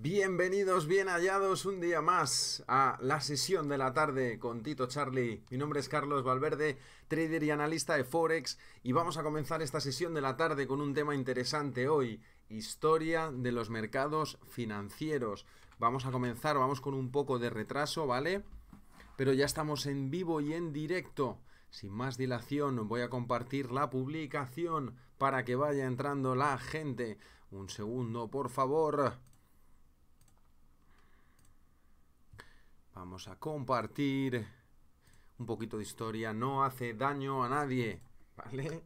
Bienvenidos, bien hallados un día más a la sesión de la tarde con Tito Charlie. Mi nombre es Carlos Valverde, trader y analista de Forex y vamos a comenzar esta sesión de la tarde con un tema interesante hoy, historia de los mercados financieros. Vamos a comenzar, vamos con un poco de retraso, ¿vale? Pero ya estamos en vivo y en directo. Sin más dilación, voy a compartir la publicación para que vaya entrando la gente. Un segundo, por favor. Vamos a compartir un poquito de historia. No hace daño a nadie, ¿vale?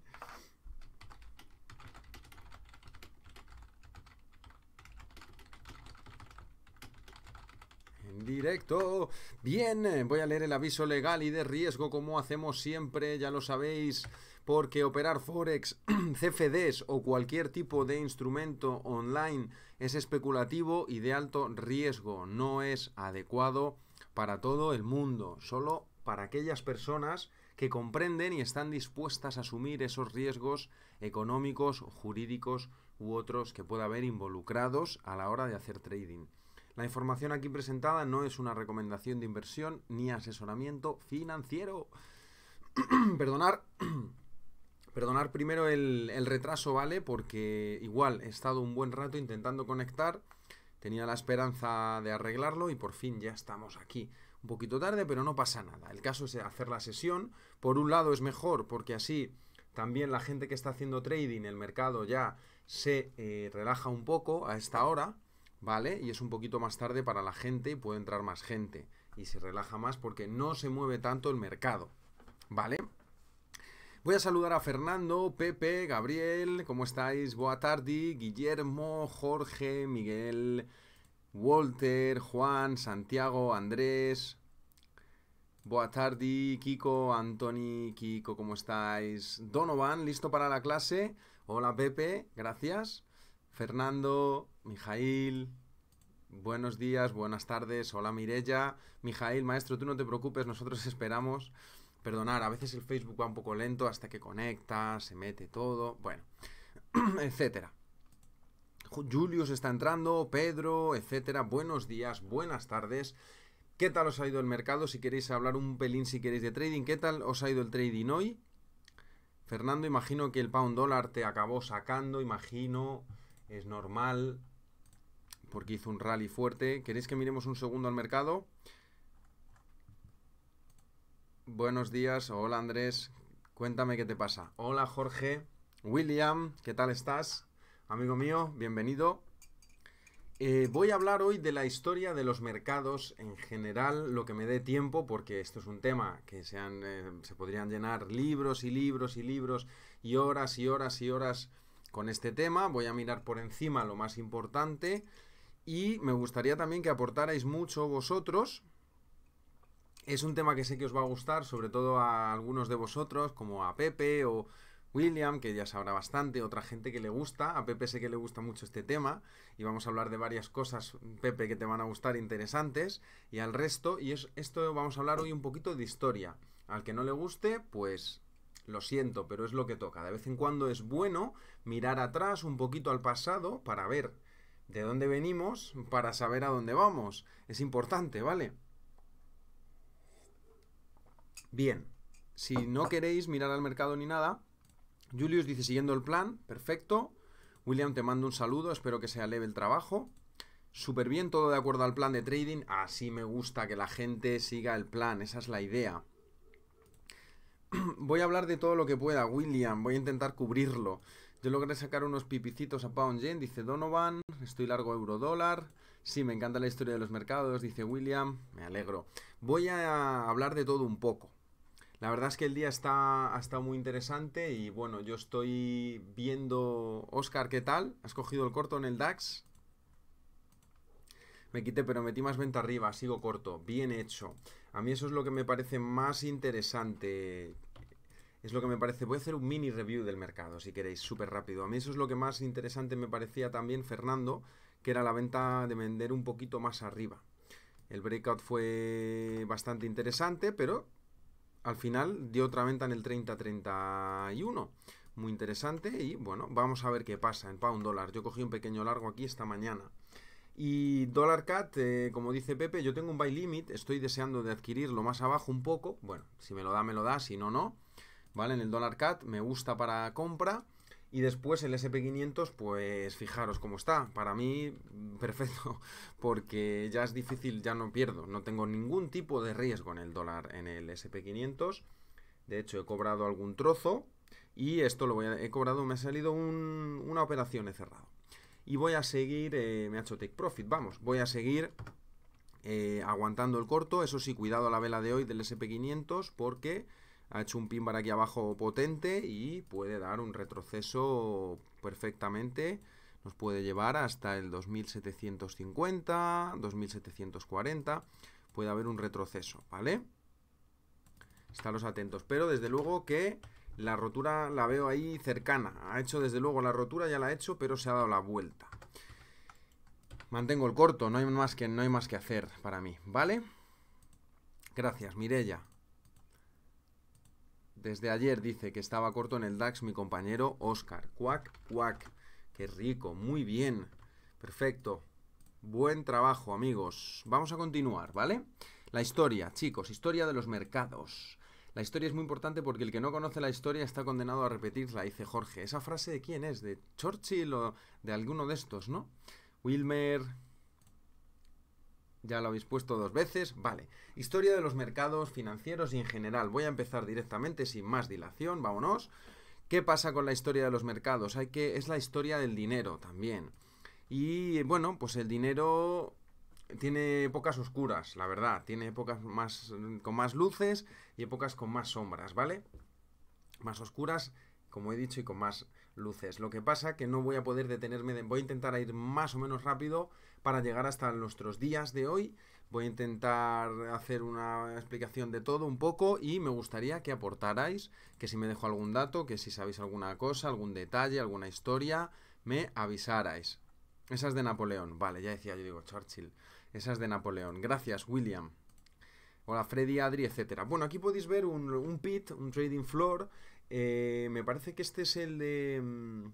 En directo. Bien, voy a leer el aviso legal y de riesgo como hacemos siempre, ya lo sabéis, porque operar forex, CFDs o cualquier tipo de instrumento online es especulativo y de alto riesgo, no es adecuado para todo el mundo, solo para aquellas personas que comprenden y están dispuestas a asumir esos riesgos económicos, jurídicos u otros que pueda haber involucrados a la hora de hacer trading. La información aquí presentada no es una recomendación de inversión ni asesoramiento financiero. perdonar, perdonar primero el, el retraso, ¿vale? Porque igual he estado un buen rato intentando conectar Tenía la esperanza de arreglarlo y por fin ya estamos aquí. Un poquito tarde, pero no pasa nada. El caso es hacer la sesión. Por un lado es mejor porque así también la gente que está haciendo trading, el mercado ya se eh, relaja un poco a esta hora, ¿vale? Y es un poquito más tarde para la gente y puede entrar más gente. Y se relaja más porque no se mueve tanto el mercado, ¿vale? Voy a saludar a Fernando, Pepe, Gabriel, ¿cómo estáis? Boa tarde, Guillermo, Jorge, Miguel, Walter, Juan, Santiago, Andrés. Boa tarde, Kiko, Anthony, Kiko, ¿cómo estáis? Donovan, ¿listo para la clase? Hola Pepe, gracias. Fernando, Mijail, Buenos días, buenas tardes. Hola Mirella. Mijail, maestro, tú no te preocupes, nosotros esperamos perdonar, a veces el Facebook va un poco lento hasta que conecta, se mete todo, bueno, etcétera. Julius está entrando, Pedro, etcétera. Buenos días, buenas tardes. ¿Qué tal os ha ido el mercado? Si queréis hablar un pelín, si queréis de trading, ¿qué tal os ha ido el trading hoy? Fernando, imagino que el pound dólar te acabó sacando, imagino, es normal, porque hizo un rally fuerte. ¿Queréis que miremos un segundo al mercado? Buenos días, hola Andrés, cuéntame qué te pasa. Hola Jorge, William, ¿qué tal estás? Amigo mío, bienvenido. Eh, voy a hablar hoy de la historia de los mercados en general, lo que me dé tiempo, porque esto es un tema que se, eh, se podrían llenar libros y libros y libros y horas y horas y horas con este tema. Voy a mirar por encima lo más importante y me gustaría también que aportarais mucho vosotros es un tema que sé que os va a gustar, sobre todo a algunos de vosotros, como a Pepe o William, que ya sabrá bastante, otra gente que le gusta. A Pepe sé que le gusta mucho este tema y vamos a hablar de varias cosas, Pepe, que te van a gustar interesantes y al resto. Y es, esto vamos a hablar hoy un poquito de historia. Al que no le guste, pues lo siento, pero es lo que toca. De vez en cuando es bueno mirar atrás un poquito al pasado para ver de dónde venimos, para saber a dónde vamos. Es importante, ¿vale? Bien, si no queréis mirar al mercado ni nada, Julius dice siguiendo el plan, perfecto. William, te mando un saludo, espero que sea leve el trabajo. Súper bien, todo de acuerdo al plan de trading. Así me gusta que la gente siga el plan, esa es la idea. Voy a hablar de todo lo que pueda, William, voy a intentar cubrirlo. Yo logré sacar unos pipicitos a Pound Yen, dice Donovan. Estoy largo euro dólar. Sí, me encanta la historia de los mercados, dice William. Me alegro. Voy a hablar de todo un poco. La verdad es que el día está, ha estado muy interesante y bueno, yo estoy viendo... Oscar, ¿qué tal? ¿Has cogido el corto en el DAX? Me quité, pero metí más venta arriba, sigo corto, bien hecho. A mí eso es lo que me parece más interesante. Es lo que me parece. Voy a hacer un mini review del mercado, si queréis, súper rápido. A mí eso es lo que más interesante me parecía también, Fernando, que era la venta de vender un poquito más arriba. El breakout fue bastante interesante, pero al final dio otra venta en el 30-31. Muy interesante y bueno, vamos a ver qué pasa en pound dólar. Yo cogí un pequeño largo aquí esta mañana. Y Dollar cat, eh, como dice Pepe, yo tengo un buy limit, estoy deseando de adquirirlo más abajo un poco. Bueno, si me lo da, me lo da, si no, no. ¿Vale? En el Dollar cat me gusta para compra. Y después el SP500, pues fijaros cómo está. Para mí, perfecto, porque ya es difícil, ya no pierdo. No tengo ningún tipo de riesgo en el dólar en el SP500. De hecho, he cobrado algún trozo y esto lo voy he cobrado, me ha salido una operación he cerrado. Y voy a seguir, eh, me ha hecho take profit, vamos, voy a seguir eh, aguantando el corto. Eso sí, cuidado a la vela de hoy del SP500 porque ha hecho un pinbar aquí abajo potente y puede dar un retroceso perfectamente. Nos puede llevar hasta el 2750, 2740. Puede haber un retroceso, ¿vale? Estaros atentos. Pero desde luego que la rotura la veo ahí cercana. Ha hecho desde luego la rotura, ya la ha hecho, pero se ha dado la vuelta. Mantengo el corto, no hay más que, no hay más que hacer para mí, ¿vale? Gracias, Mirella. Desde ayer dice que estaba corto en el DAX mi compañero Oscar. Cuac, cuac. Qué rico, muy bien. Perfecto. Buen trabajo, amigos. Vamos a continuar, ¿vale? La historia, chicos, historia de los mercados. La historia es muy importante porque el que no conoce la historia está condenado a repetirla, dice Jorge. ¿Esa frase de quién es? ¿De Churchill o de alguno de estos, no? Wilmer, ya lo habéis puesto dos veces, vale. Historia de los mercados financieros y en general. Voy a empezar directamente sin más dilación, vámonos. ¿Qué pasa con la historia de los mercados? Hay que es la historia del dinero también. Y bueno, pues el dinero tiene épocas oscuras, la verdad, tiene épocas más con más luces y épocas con más sombras, ¿vale? Más oscuras, como he dicho, y con más luces. Lo que pasa que no voy a poder detenerme, voy a intentar ir más o menos rápido para llegar hasta nuestros días de hoy. Voy a intentar hacer una explicación de todo un poco y me gustaría que aportarais, que si me dejo algún dato, que si sabéis alguna cosa, algún detalle, alguna historia, me avisarais. Esas de Napoleón, vale, ya decía yo, digo Churchill. Esas de Napoleón. Gracias, William. Hola, Freddy, Adri, etcétera. Bueno, aquí podéis ver un, pit, un trading floor. Eh, me parece que este es el de... Mm,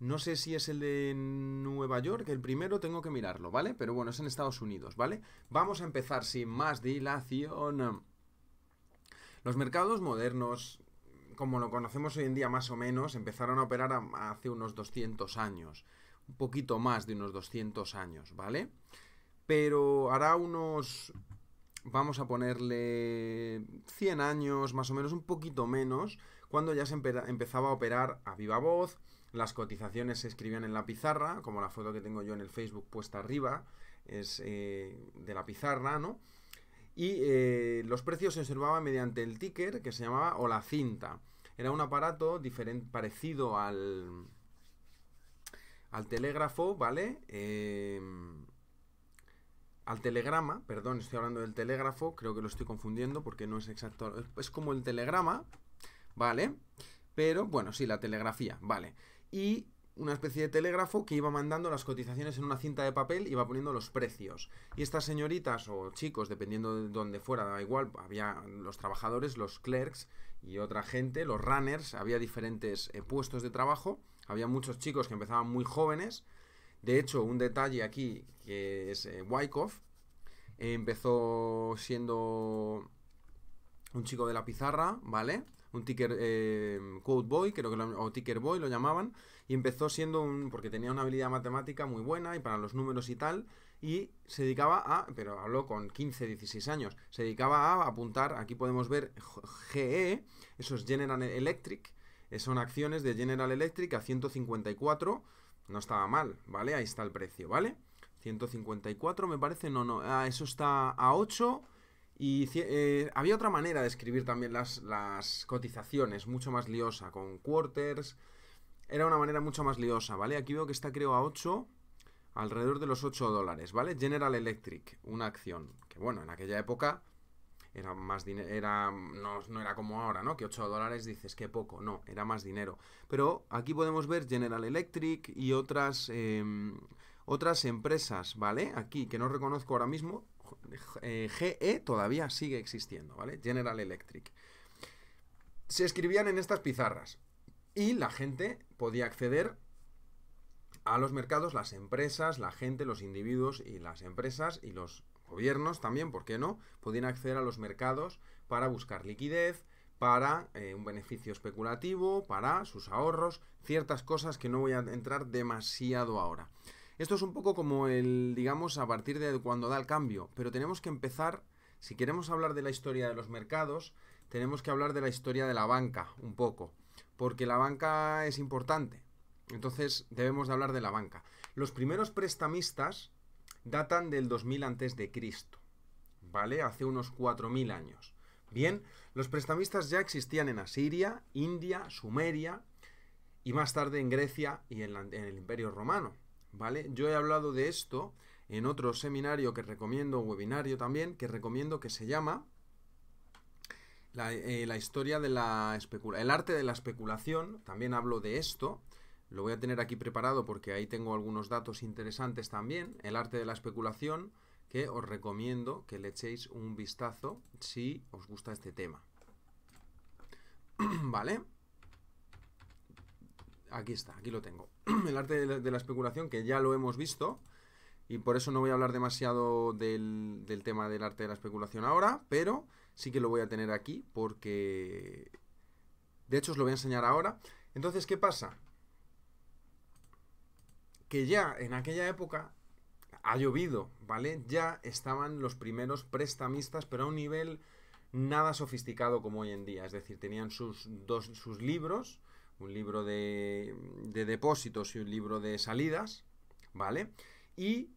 no sé si es el de Nueva York, el primero tengo que mirarlo, ¿vale? Pero bueno, es en Estados Unidos, ¿vale? Vamos a empezar sin más dilación. Los mercados modernos, como lo conocemos hoy en día más o menos, empezaron a operar hace unos 200 años, un poquito más de unos 200 años, ¿vale? Pero hará unos, vamos a ponerle 100 años, más o menos, un poquito menos, cuando ya se empezaba a operar a viva voz, las cotizaciones se escribían en la pizarra, como la foto que tengo yo en el Facebook puesta arriba, es eh, de la pizarra, ¿no? Y eh, los precios se observaban mediante el ticker que se llamaba o la cinta. Era un aparato diferente, parecido al, al telégrafo, ¿vale? Em, al telegrama, perdón, estoy hablando del telégrafo, creo que lo estoy confundiendo porque no es exacto, es como el telegrama, ¿vale? Pero bueno, sí, la telegrafía, vale y una especie de telégrafo que iba mandando las cotizaciones en una cinta de papel y iba poniendo los precios. Y estas señoritas o chicos, dependiendo de dónde fuera, da igual, había los trabajadores, los clerks y otra gente, los runners, había diferentes eh, puestos de trabajo, había muchos chicos que empezaban muy jóvenes. De hecho, un detalle aquí que es eh, Wyckoff, eh, empezó siendo un chico de la pizarra, ¿vale? un ticker eh, Code Boy, creo que lo, o Ticker Boy lo llamaban, y empezó siendo un, porque tenía una habilidad matemática muy buena y para los números y tal, y se dedicaba a, pero habló con 15, 16 años, se dedicaba a apuntar, aquí podemos ver GE, eso es General Electric, eh, son acciones de General Electric a 154, no estaba mal, ¿vale? Ahí está el precio, ¿vale? 154 me parece, no, no, ah, eso está a 8 y eh, había otra manera de escribir también las, cotizaciones, mucho más liosa, con quarters. Era una manera mucho más liosa, ¿vale? Aquí veo que está creo a 8, alrededor de los 8 dólares, ¿vale? General Electric, una acción, que bueno, en aquella época era más dinero, era, no, era como ahora, ¿no? Que 8 dólares dices que poco, no, era más dinero. Pero aquí podemos ver General Electric y otras, em, otras empresas, ¿vale? Aquí, que no reconozco ahora mismo, GE eh, todavía sigue existiendo, ¿vale? General Electric. Se escribían en estas pizarras y la gente podía acceder a los mercados, las empresas, la gente, los individuos y las empresas y los gobiernos también, ¿por qué no? Podían acceder a los mercados para buscar liquidez, para eh, un beneficio especulativo, para sus ahorros, ciertas cosas que no voy a entrar demasiado ahora. Esto es un poco como el, digamos, a partir de cuando da el cambio, pero tenemos que empezar, si queremos hablar de la historia de los mercados, tenemos que hablar de la historia de la banca un poco, porque la banca es importante. Entonces debemos de hablar de la banca. Los primeros prestamistas datan del 2000 antes de Cristo, ¿vale? Hace unos 4000 años. Bien, los prestamistas ya existían en Asiria, India, Sumeria y más tarde en Grecia y en el Imperio Romano. ¿vale? Yo he hablado de esto en otro seminario que recomiendo, webinario también, que recomiendo que se llama la, eh, historia de el arte de la especulación, también hablo de esto, lo voy a tener aquí preparado porque ahí tengo algunos datos interesantes también, el arte de la especulación, que os recomiendo que le echéis un vistazo si os gusta este tema. ¿Vale? Aquí está, aquí lo tengo. el arte de la, especulación, que ya lo hemos visto, y por eso no voy a hablar demasiado del, tema del arte de la especulación ahora, pero sí que lo voy a tener aquí porque... De hecho, os lo voy a enseñar ahora. Entonces, ¿qué pasa? Que ya en aquella época ha llovido, ¿vale? Ya estaban los primeros prestamistas, pero a un nivel nada sofisticado como hoy en día. Es decir, tenían sus, dos, sus libros un libro de, depósitos y un libro de salidas, ¿vale? Y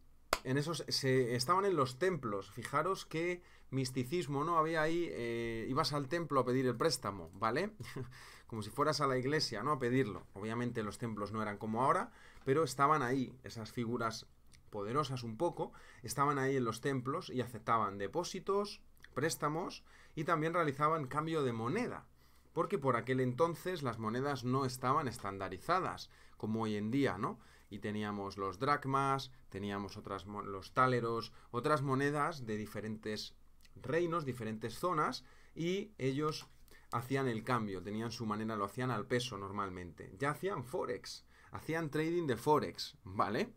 en esos se, estaban en los templos. Fijaros qué misticismo, ¿no? Había ahí, eh, ibas al templo a pedir el préstamo, ¿vale? como si fueras a la iglesia, ¿no? A pedirlo. Obviamente los templos no eran como ahora, pero estaban ahí, esas figuras poderosas un poco, estaban ahí en los templos y aceptaban depósitos, préstamos y también realizaban cambio de moneda porque por aquel entonces las monedas no estaban estandarizadas, como hoy en día, ¿no? Y teníamos los dracmas, teníamos los táleros, otras monedas de diferentes reinos, diferentes zonas, y ellos hacían el cambio, tenían su manera, lo hacían al peso normalmente. Ya hacían forex, hacían trading de forex, ¿vale?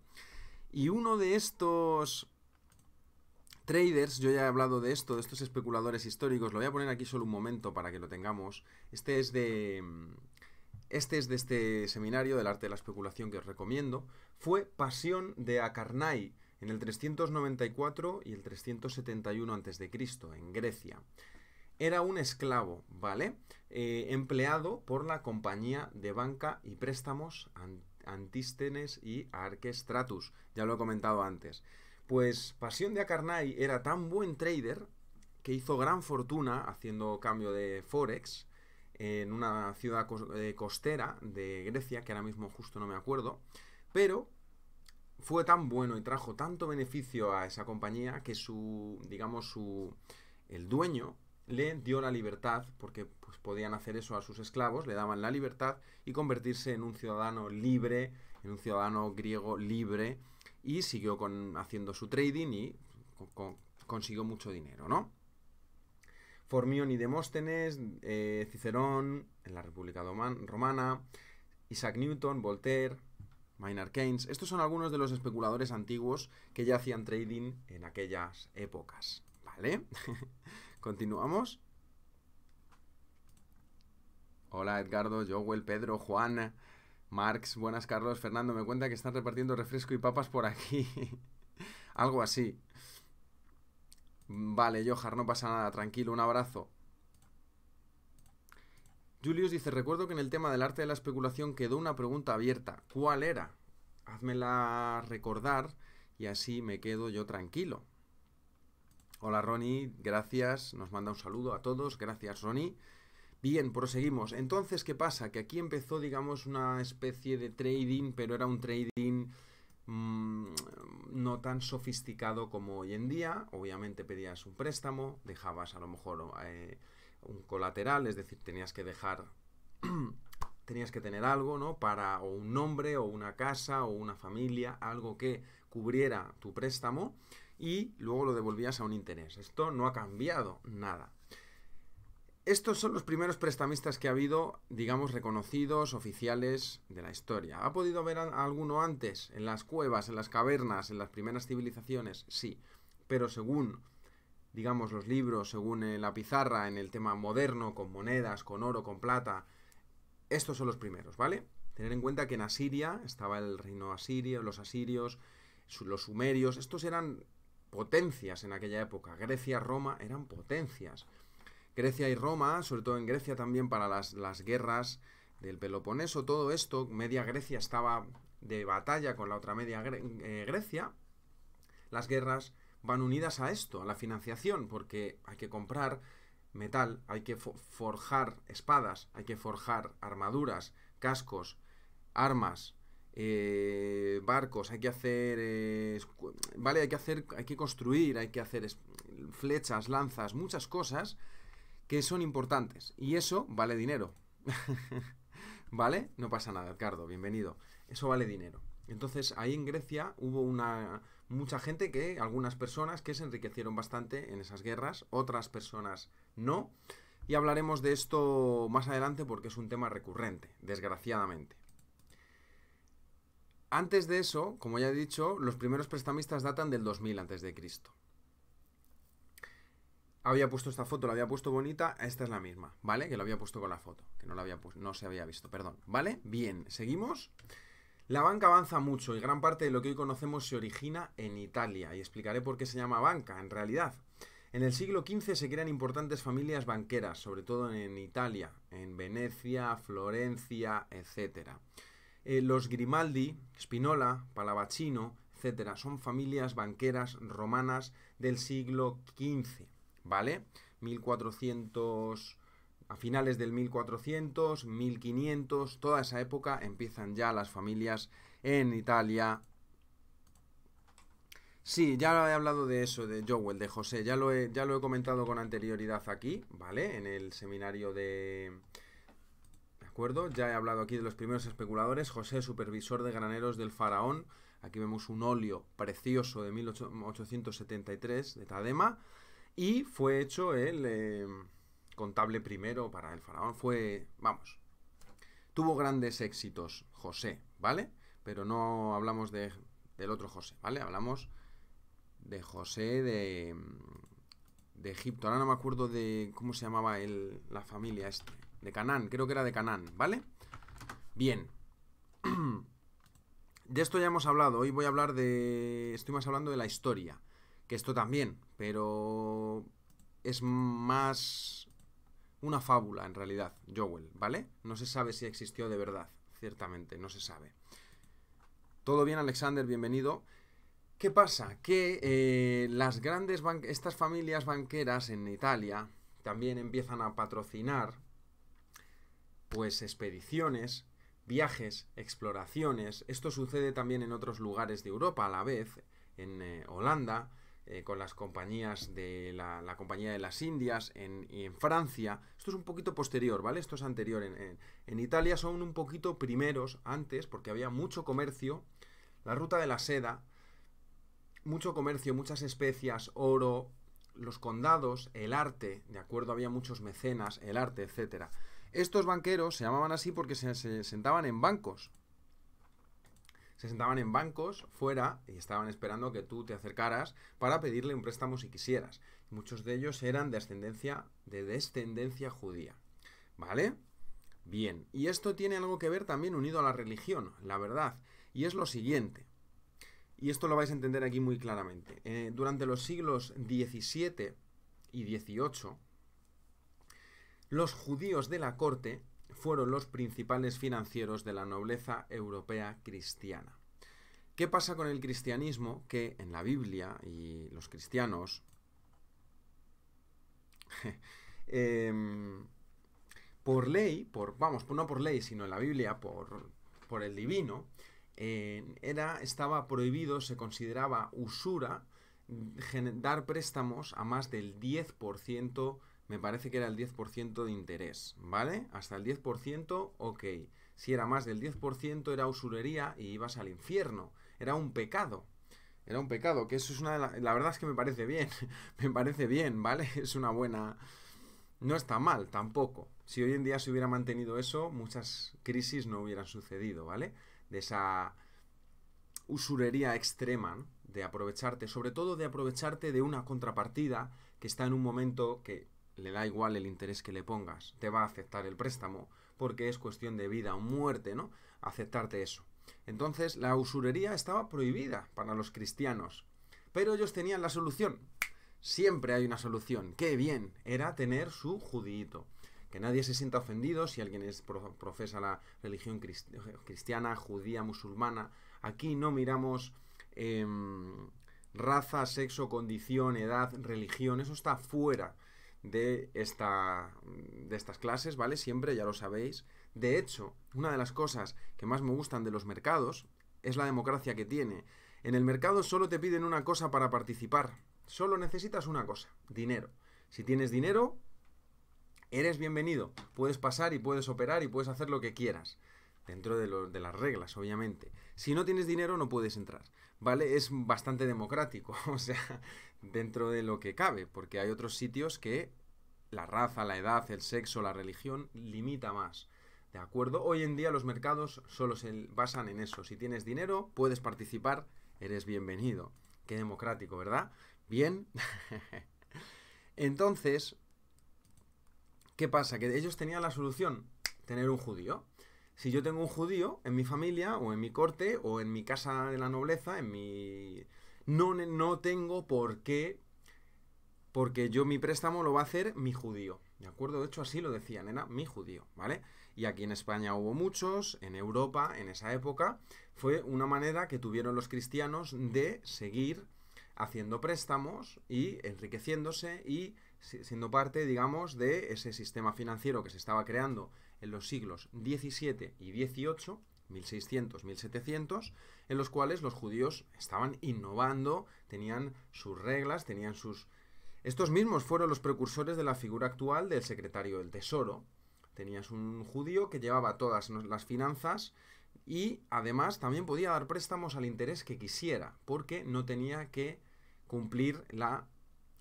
Y uno de estos Traders, yo ya he hablado de esto, de estos especuladores históricos, lo voy a poner aquí solo un momento para que lo tengamos. Este es de... Mm, este es de este seminario del arte de la especulación que os recomiendo. Fue Pasión de Acarnay en el 394 y el 371 a.C., en Grecia. Era un esclavo, ¿vale? Eh, empleado por la compañía de banca y préstamos Antístenes y Arquestratus. Ya lo he comentado antes. Pues Pasión de Acarnay era tan buen trader que hizo gran fortuna haciendo cambio de Forex en una ciudad eh, costera de Grecia, que ahora mismo justo no me acuerdo, pero fue tan bueno y trajo tanto beneficio a esa compañía que su, digamos, su, el dueño le dio la libertad, porque pues, podían hacer eso a sus esclavos, le daban la libertad y convertirse en un ciudadano libre, en un ciudadano griego libre, y siguió con, haciendo su trading y consiguió mucho dinero, ¿no? Formión y Demóstenes, eh, Cicerón, en la República Romana, Isaac Newton, Voltaire, Maynard Keynes. Estos son algunos de los especuladores antiguos que ya hacían trading en aquellas épocas, ¿vale? Continuamos. Hola Edgardo, Joel, Pedro, Juan, Marx, buenas Carlos, Fernando, me cuenta que están repartiendo refresco y papas por aquí. Algo así. Vale, Johar, no pasa nada, tranquilo, un abrazo. Julius dice, recuerdo que en el tema del arte de la especulación quedó una pregunta abierta. ¿Cuál era? Hazmela recordar y así me quedo yo tranquilo. Hola Ronnie, gracias, nos manda un saludo a todos, gracias Ronnie. Bien, proseguimos. Entonces, ¿qué pasa? Que aquí empezó, digamos, una especie de trading, pero era un trading mm, no tan sofisticado como hoy en día. Obviamente pedías un préstamo, dejabas a lo mejor eh, un colateral, es decir, tenías que dejar, tenías que tener algo, ¿no? Para o un nombre, o una casa, o una familia, algo que cubriera tu préstamo y luego lo devolvías a un interés. Esto no ha cambiado nada. Estos son los primeros prestamistas que ha habido, digamos, reconocidos, oficiales de la historia. ¿Ha podido haber alguno antes? En las cuevas, en las cavernas, en las primeras civilizaciones, sí. Pero según, digamos, los libros, según eh, la pizarra, en el tema moderno, con monedas, con oro, con plata, estos son los primeros, ¿vale? Tener en cuenta que en Asiria estaba el reino asirio, los asirios, los sumerios, estos eran potencias en aquella época. Grecia, Roma eran potencias. Grecia y Roma, sobre todo en Grecia también para las, las guerras del Peloponeso, todo esto, media Grecia estaba de batalla con la otra media eh, Grecia, las guerras van unidas a esto, a la financiación, porque hay que comprar metal, hay que forjar espadas, hay que forjar armaduras, cascos, armas, eh, barcos, hay que hacer, eh, vale, hay que hacer, hay que construir, hay que hacer flechas, lanzas, muchas cosas que son importantes. Y eso vale dinero. ¿Vale? No pasa nada, Edgardo, bienvenido. Eso vale dinero. Entonces, ahí en Grecia hubo una mucha gente que, algunas personas que se enriquecieron bastante en esas guerras, otras personas no. Y hablaremos de esto más adelante porque es un tema recurrente, desgraciadamente. Antes de eso, como ya he dicho, los primeros prestamistas datan del 2000 a.C había puesto esta foto, la había puesto bonita, esta es la misma, ¿vale? Que la había puesto con la foto, que no la había no se había visto, perdón, ¿vale? Bien, seguimos. La banca avanza mucho y gran parte de lo que hoy conocemos se origina en Italia y explicaré por qué se llama banca en realidad. En el siglo XV se crean importantes familias banqueras, sobre todo en Italia, en Venecia, Florencia, etc. Eh, los Grimaldi, Spinola, Palavacino, etc. son familias banqueras romanas del siglo XV. ¿vale? 1400 a finales del 1400, 1500, toda esa época empiezan ya las familias en Italia. Sí, ya he hablado de eso, de Joel, de José, ya lo he, ya lo he comentado con anterioridad aquí, ¿vale? En el seminario de... ¿De acuerdo? Ya he hablado aquí de los primeros especuladores, José, supervisor de graneros del faraón. Aquí vemos un óleo precioso de 1873 de Tadema. Y fue hecho el eh, contable primero para el faraón. Fue, vamos, tuvo grandes éxitos José, ¿vale? Pero no hablamos de, del otro José, ¿vale? Hablamos de José de, de Egipto. Ahora no me acuerdo de cómo se llamaba la familia este. De Canaán, creo que era de Canaán, ¿vale? Bien. De esto ya hemos hablado. Hoy voy a hablar de... Estoy más hablando de la historia que esto también, pero es más una fábula en realidad, Joel, ¿vale? No se sabe si existió de verdad, ciertamente, no se sabe. Todo bien, Alexander, bienvenido. ¿Qué pasa? Que eh, las grandes estas familias banqueras en Italia también empiezan a patrocinar pues expediciones, viajes, exploraciones. Esto sucede también en otros lugares de Europa a la vez, en eh, Holanda, eh, con las compañías de la, compañía de las Indias en, en Francia. Esto es un poquito posterior, ¿vale? Esto es anterior. En, Italia son un poquito primeros antes porque había mucho comercio. La ruta de la seda, mucho comercio, muchas especias, oro, los condados, el arte, ¿de acuerdo? Había muchos mecenas, el arte, etc. Estos banqueros se llamaban así porque se sentaban en bancos se sentaban en bancos fuera y estaban esperando que tú te acercaras para pedirle un préstamo si quisieras. Muchos de ellos eran de ascendencia, de descendencia judía. ¿Vale? Bien, y esto tiene algo que ver también unido a la religión, la verdad, y es lo siguiente. Y esto lo vais a entender aquí muy claramente. Eh, durante los siglos XVII y XVIII, los judíos de la corte fueron los principales financieros de la nobleza europea cristiana. ¿Qué pasa con el cristianismo? Que en la Biblia y los cristianos em, por ley, por, vamos, no por ley, sino en la Biblia, por, por el divino, era, estaba prohibido, se consideraba usura, dar préstamos a más del 10% me parece que era el 10% de interés, ¿vale? Hasta el 10%, ok. Si era más del 10% era usurería y ibas al infierno, era un pecado. Era un pecado, que eso es una la, la verdad es que me parece bien, me parece bien, ¿vale? Es una buena no está mal tampoco. Si hoy en día se hubiera mantenido eso, muchas crisis no hubieran sucedido, ¿vale? De esa usurería extrema de aprovecharte, sobre todo de aprovecharte de una contrapartida que está en un momento que le da igual el interés que le pongas, te va a aceptar el préstamo, porque es cuestión de vida o muerte, ¿no? Aceptarte eso. Entonces, la usurería estaba prohibida para los cristianos, pero ellos tenían la solución. Siempre hay una solución. ¡Qué bien! Era tener su judíito. Que nadie se sienta ofendido si alguien es, profesa la religión cristiana, judía, musulmana. Aquí no miramos em, raza, sexo, condición, edad, religión. Eso está fuera de, esta, de estas clases, ¿vale? Siempre ya lo sabéis. De hecho, una de las cosas que más me gustan de los mercados es la democracia que tiene. En el mercado solo te piden una cosa para participar. Solo necesitas una cosa, dinero. Si tienes dinero, eres bienvenido. Puedes pasar y puedes operar y puedes hacer lo que quieras. Dentro de, de las reglas, obviamente. Si no tienes dinero, no puedes entrar. ¿Vale? Es bastante democrático. O sea, dentro de lo que cabe, porque hay otros sitios que la raza, la edad, el sexo, la religión limita más. ¿De acuerdo? Hoy en día los mercados solo se basan en eso. Si tienes dinero, puedes participar, eres bienvenido. Qué democrático, ¿verdad? Bien. Entonces, ¿qué pasa? Que ellos tenían la solución, tener un judío. Si yo tengo un judío en mi familia o en mi corte o en mi casa de la nobleza, en mi no, no tengo por qué, porque yo mi préstamo lo va a hacer mi judío. ¿De acuerdo? De hecho, así lo decía nena mi judío, ¿vale? Y aquí en España hubo muchos, en Europa, en esa época, fue una manera que tuvieron los cristianos de seguir haciendo préstamos y enriqueciéndose y siendo parte, digamos, de ese sistema financiero que se estaba creando en los siglos XVII y XVIII, 1600, 1700, en los cuales los judíos estaban innovando, tenían sus reglas, tenían sus... Estos mismos fueron los precursores de la figura actual del secretario del Tesoro. Tenías un judío que llevaba todas las finanzas y además también podía dar préstamos al interés que quisiera, porque no tenía que cumplir la,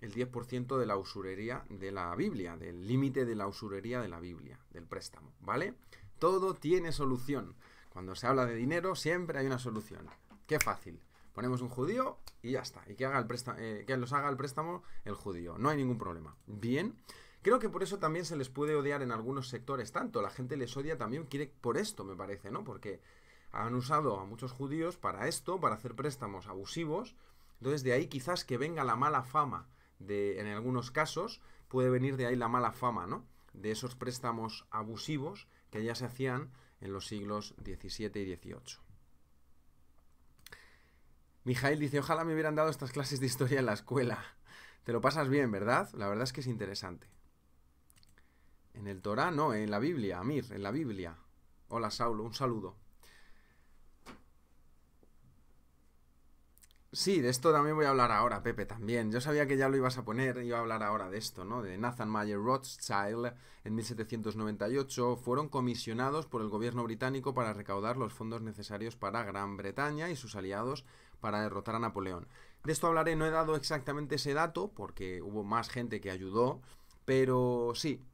el 10% de la usurería de la Biblia, del límite de la usurería de la Biblia, del préstamo, ¿vale? Todo tiene solución. Cuando se habla de dinero, siempre hay una solución. Qué fácil. Ponemos un judío y ya está. Y que, haga el eh, que los haga el préstamo el judío. No hay ningún problema. Bien. Creo que por eso también se les puede odiar en algunos sectores tanto. La gente les odia también quiere por esto, me parece, ¿no? Porque han usado a muchos judíos para esto, para hacer préstamos abusivos. Entonces de ahí quizás que venga la mala fama. De, en algunos casos puede venir de ahí la mala fama, ¿no? De esos préstamos abusivos que ya se hacían en los siglos XVII y XVIII. Mijail dice, ojalá me hubieran dado estas clases de historia en la escuela. Te lo pasas bien, ¿verdad? La verdad es que es interesante. En el Torah, no, en la Biblia, Amir, en la Biblia. Hola, Saulo, un saludo. Sí, de esto también voy a hablar ahora, Pepe, también. Yo sabía que ya lo ibas a poner, iba a hablar ahora de esto, ¿no? De Nathan Mayer Rothschild en 1798 fueron comisionados por el gobierno británico para recaudar los fondos necesarios para Gran Bretaña y sus aliados para derrotar a Napoleón. De esto hablaré, no he dado exactamente ese dato porque hubo más gente que ayudó, pero sí.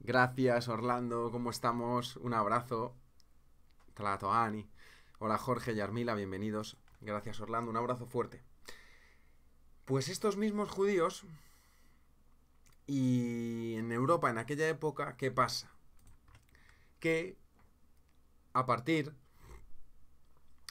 Gracias, Orlando, ¿cómo estamos? Un abrazo. trato Ani. Hola Jorge y Armila, bienvenidos. Gracias Orlando, un abrazo fuerte. Pues estos mismos judíos y en Europa en aquella época, ¿qué pasa? Que a partir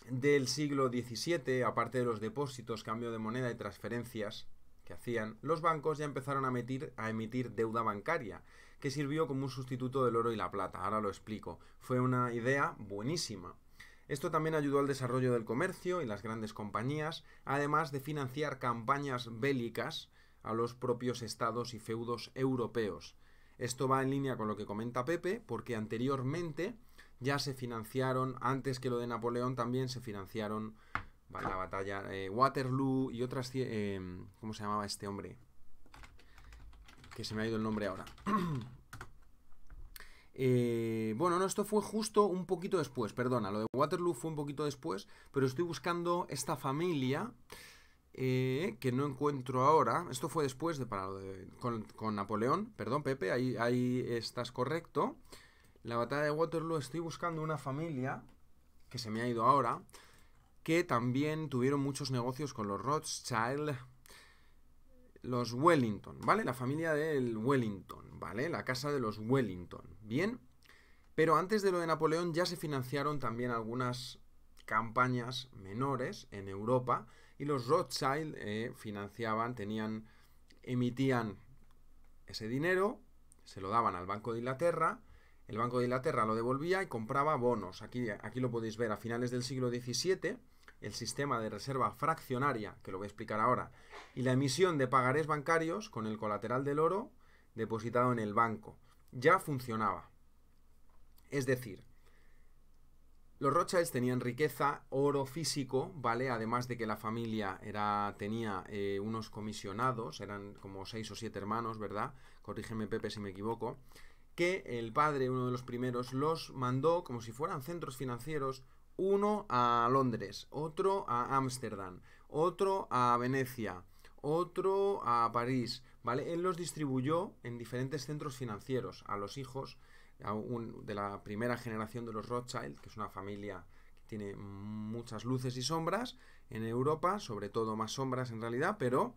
del siglo XVII, aparte de los depósitos, cambio de moneda y transferencias que hacían, los bancos ya empezaron a emitir, deuda bancaria, que sirvió como un sustituto del oro y la plata. Ahora lo explico. Fue una idea buenísima, esto también ayudó al desarrollo del comercio y las grandes compañías, además de financiar campañas bélicas a los propios estados y feudos europeos. Esto va en línea con lo que comenta Pepe, porque anteriormente ya se financiaron, antes que lo de Napoleón también se financiaron la batalla eh, Waterloo y otras... Eh, ¿Cómo se llamaba este hombre? Que se me ha ido el nombre ahora. Eh, bueno, no, esto fue justo un poquito después, perdona, lo de Waterloo fue un poquito después, pero estoy buscando esta familia eh, que no encuentro ahora. Esto fue después de, con, Napoleón, perdón Pepe, ahí, ahí estás correcto. La batalla de Waterloo estoy buscando una familia que se me ha ido ahora, que también tuvieron muchos negocios con los Rothschild, los Wellington, ¿vale? La familia del Wellington. ¿vale? La casa de los Wellington, ¿bien? Pero antes de lo de Napoleón ya se financiaron también algunas campañas menores en Europa y los Rothschild eh, financiaban, tenían, emitían ese dinero, se lo daban al Banco de Inglaterra, el Banco de Inglaterra lo devolvía y compraba bonos. Aquí, aquí lo podéis ver a finales del siglo XVII, el sistema de reserva fraccionaria, que lo voy a explicar ahora, y la emisión de pagarés bancarios con el colateral del oro depositado en el banco. Ya funcionaba. Es decir, los Rothschilds tenían riqueza, oro físico, ¿vale? Además de que la familia era, tenía eh, unos comisionados, eran como seis o siete hermanos, ¿verdad? Corrígeme Pepe si me equivoco. Que el padre, uno de los primeros, los mandó como si fueran centros financieros, uno a Londres, otro a Ámsterdam, otro a Venecia, otro a París, él los distribuyó en diferentes centros financieros a los hijos de la primera generación de los Rothschild, que es una familia que tiene muchas luces y sombras en Europa, sobre todo más sombras en realidad, pero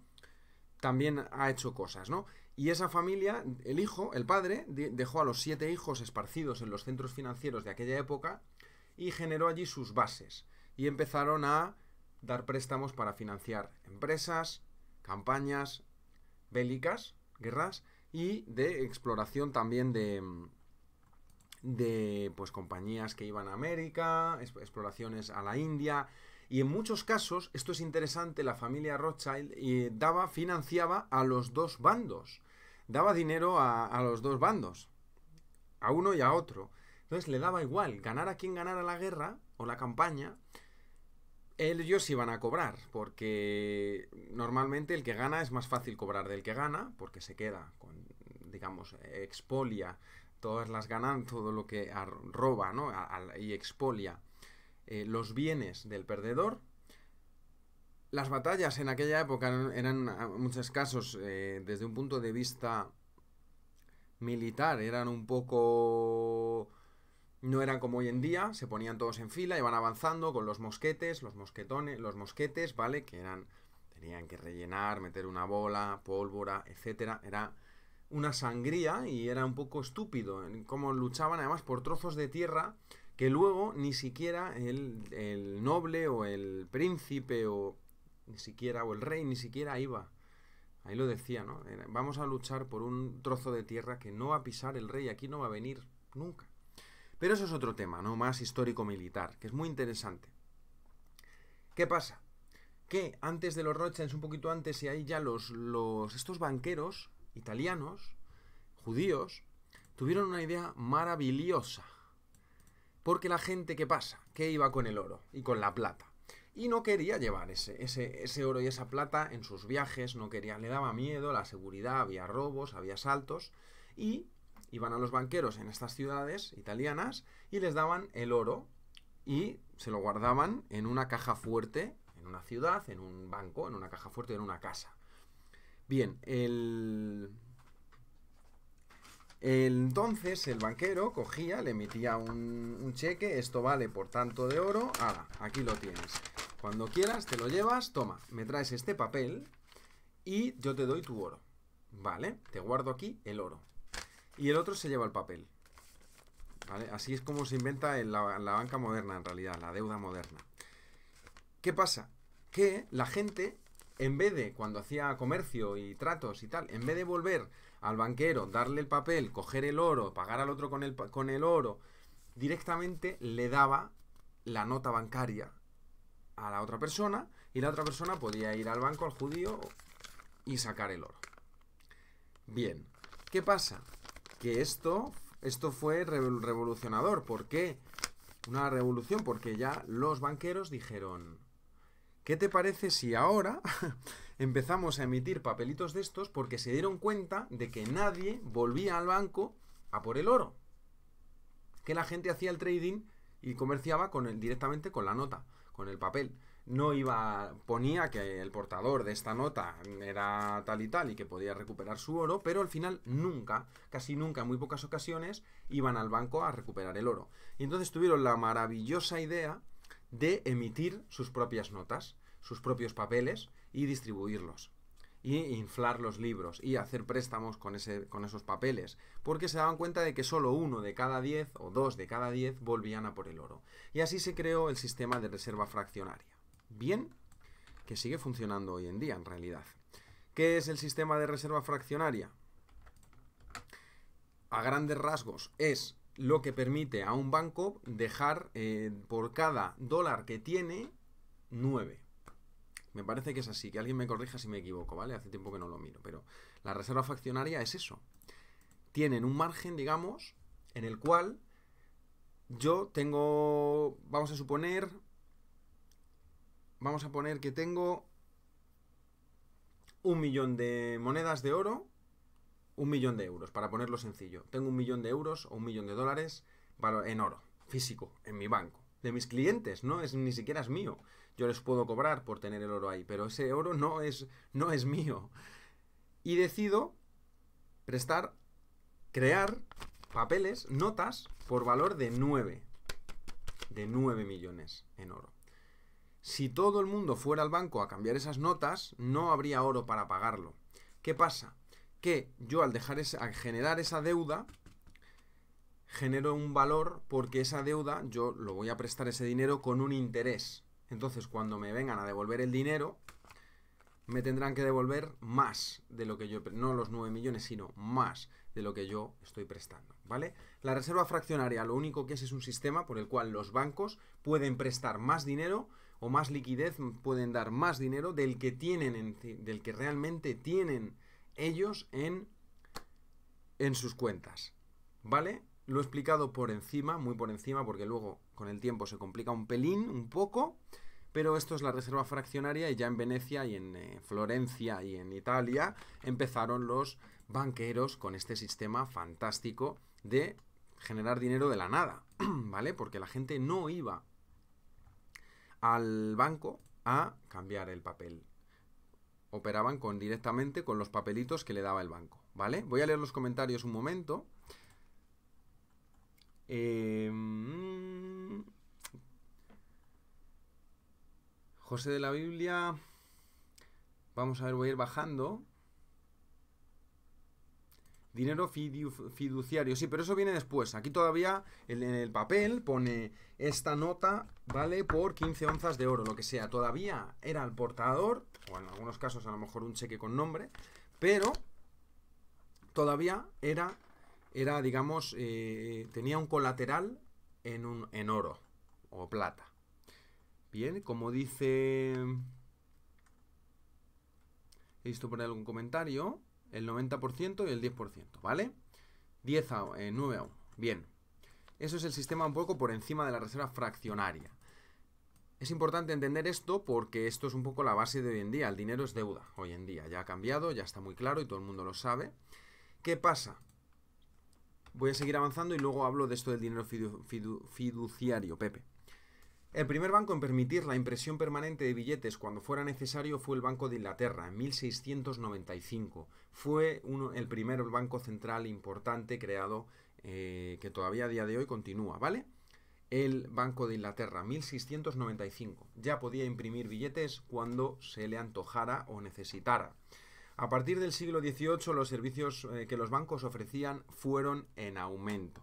también ha hecho cosas, ¿no? Y esa familia, el hijo, el padre, dejó a los siete hijos esparcidos en los centros financieros de aquella época y generó allí sus bases. Y empezaron a dar préstamos para financiar empresas, campañas, bélicas, guerras, y de exploración también de, mm, de pues, compañías que iban a América, exploraciones a la India. Y en muchos casos, esto es interesante, la familia Rothschild eh, daba, financiaba a los dos bandos. Daba dinero a, a los dos bandos, a uno y a otro. Entonces le daba igual, ganar a quien ganara la guerra o la campaña, ellos iban a cobrar, porque normalmente el que gana es más fácil cobrar del que gana, porque se queda con, digamos, expolia todas las ganan, todo lo que roba y expolia eh, los bienes del perdedor. Las batallas en aquella época eran, en muchos casos, eh, desde un punto de vista militar, eran un poco no eran como hoy en día, se ponían todos en fila, iban avanzando con los mosquetes, los mosquetones, los mosquetes, ¿vale? Que eran, tenían que rellenar, meter una bola, pólvora, etcétera. Era una sangría y era un poco estúpido cómo luchaban además por trozos de tierra que luego ni siquiera el, noble o el príncipe o ni siquiera o el rey ni siquiera iba. Ahí lo decía, ¿no? vamos a luchar por un trozo de tierra que no va a pisar el rey, aquí no va a venir nunca. Pero eso es otro tema, ¿no? Más histórico-militar, que es muy interesante. ¿Qué pasa? Que antes de los Rothschilds, un poquito antes, y ahí ya los, los, estos banqueros italianos, judíos, tuvieron una idea maravillosa. Porque la gente, ¿qué pasa? Que iba con el oro y con la plata. Y no quería llevar ese, ese, ese oro y esa plata en sus viajes, no quería, le daba miedo, la seguridad, había robos, había saltos, Y Iban a los banqueros en estas ciudades italianas y les daban el oro y se lo guardaban en una caja fuerte, en una ciudad, en un banco, en una caja fuerte, en una casa. Bien, el, entonces el banquero cogía, le emitía un, cheque, esto vale por tanto de oro, ahora, aquí lo tienes. Cuando quieras te lo llevas, toma, me traes este papel y yo te doy tu oro. Vale, te guardo aquí el oro y el otro se lleva el papel. Así es como se inventa en la, banca moderna, en realidad, la deuda moderna. ¿Qué pasa? Que la gente, en vez de, cuando hacía comercio y tratos y tal, en vez de volver al banquero, darle el papel, coger el oro, pagar al otro con con el oro, directamente le daba la nota bancaria a la otra persona y la otra persona podía ir al banco, al judío y sacar el oro. Bien, ¿qué pasa? que esto, esto fue revolucionador. ¿Por qué? Una revolución, porque ya los banqueros dijeron, ¿qué te parece si ahora empezamos a emitir papelitos de estos? Porque se dieron cuenta de que nadie volvía al banco a por el oro. Que la gente hacía el trading y comerciaba con directamente con la nota, con el papel no iba, ponía que el portador de esta nota era tal y tal y que podía recuperar su oro, pero al final nunca, casi nunca, en muy pocas ocasiones, iban al banco a recuperar el oro. Y entonces tuvieron la maravillosa idea de emitir sus propias notas, sus propios papeles y distribuirlos. Y inflar los libros y hacer préstamos con, ese, con esos papeles, porque se daban cuenta de que solo uno de cada diez o dos de cada diez volvían a por el oro. Y así se creó el sistema de reserva fraccionaria bien que sigue funcionando hoy en día, en realidad. ¿Qué es el sistema de reserva fraccionaria? A grandes rasgos es lo que permite a un banco dejar eh, por cada dólar que tiene 9. Me parece que es así, que alguien me corrija si me equivoco, ¿vale? Hace tiempo que no lo miro, pero la reserva fraccionaria es eso. Tienen un margen, digamos, en el cual yo tengo, vamos a suponer, Vamos a poner que tengo un millón de monedas de oro, un millón de euros, para ponerlo sencillo. Tengo un millón de euros o un millón de dólares en oro, físico, en mi banco. De mis clientes, no es ni siquiera es mío. Yo les puedo cobrar por tener el oro ahí, pero ese oro no es, no es mío. Y decido prestar, crear papeles, notas, por valor de 9. De 9 millones en oro. Si todo el mundo fuera al banco a cambiar esas notas, no habría oro para pagarlo. ¿Qué pasa? Que yo al dejar generar esa deuda, genero un valor porque esa deuda yo lo voy a prestar ese dinero con un interés. Entonces, cuando me vengan a devolver el dinero, me tendrán que devolver más de lo que yo, no los 9 millones, sino más de lo que yo estoy prestando, ¿vale? La reserva fraccionaria lo único que es es un sistema por el cual los bancos pueden prestar más dinero o más liquidez, pueden dar más dinero del que tienen, del que realmente tienen ellos en, en sus cuentas. ¿Vale? Lo he explicado por encima, muy por encima, porque luego con el tiempo se complica un pelín, un poco, pero esto es la reserva fraccionaria y ya en Venecia y en eh, Florencia y en Italia empezaron los banqueros con este sistema fantástico de generar dinero de la nada, ¿vale? Porque la gente no iba al banco a cambiar el papel. Operaban con, directamente con los papelitos que le daba el banco, ¿vale? Voy a leer los comentarios un momento. Em, José de la Biblia. Vamos a ver, voy a ir bajando. Dinero fiduciario. Sí, pero eso viene después. Aquí todavía en el papel pone esta nota vale por 15 onzas de oro, lo que sea. Todavía era el portador, o en algunos casos a lo mejor un cheque con nombre, pero todavía era, era digamos, eh, tenía un colateral en, un, en oro o plata. Bien, como dice... He visto por algún comentario. El 90% y el 10%, ¿vale? 10 a 9 eh, Bien. Eso es el sistema un poco por encima de la reserva fraccionaria. Es importante entender esto porque esto es un poco la base de hoy en día. El dinero es deuda hoy en día. Ya ha cambiado, ya está muy claro y todo el mundo lo sabe. ¿Qué pasa? Voy a seguir avanzando y luego hablo de esto del dinero fiduciario, Pepe. El primer banco en permitir la impresión permanente de billetes cuando fuera necesario fue el Banco de Inglaterra, en 1695. Fue uno, el primer banco central importante creado eh, que todavía a día de hoy continúa, ¿vale? el Banco de Inglaterra, 1695. Ya podía imprimir billetes cuando se le antojara o necesitara. A partir del siglo XVIII los servicios eh, que los bancos ofrecían fueron en aumento.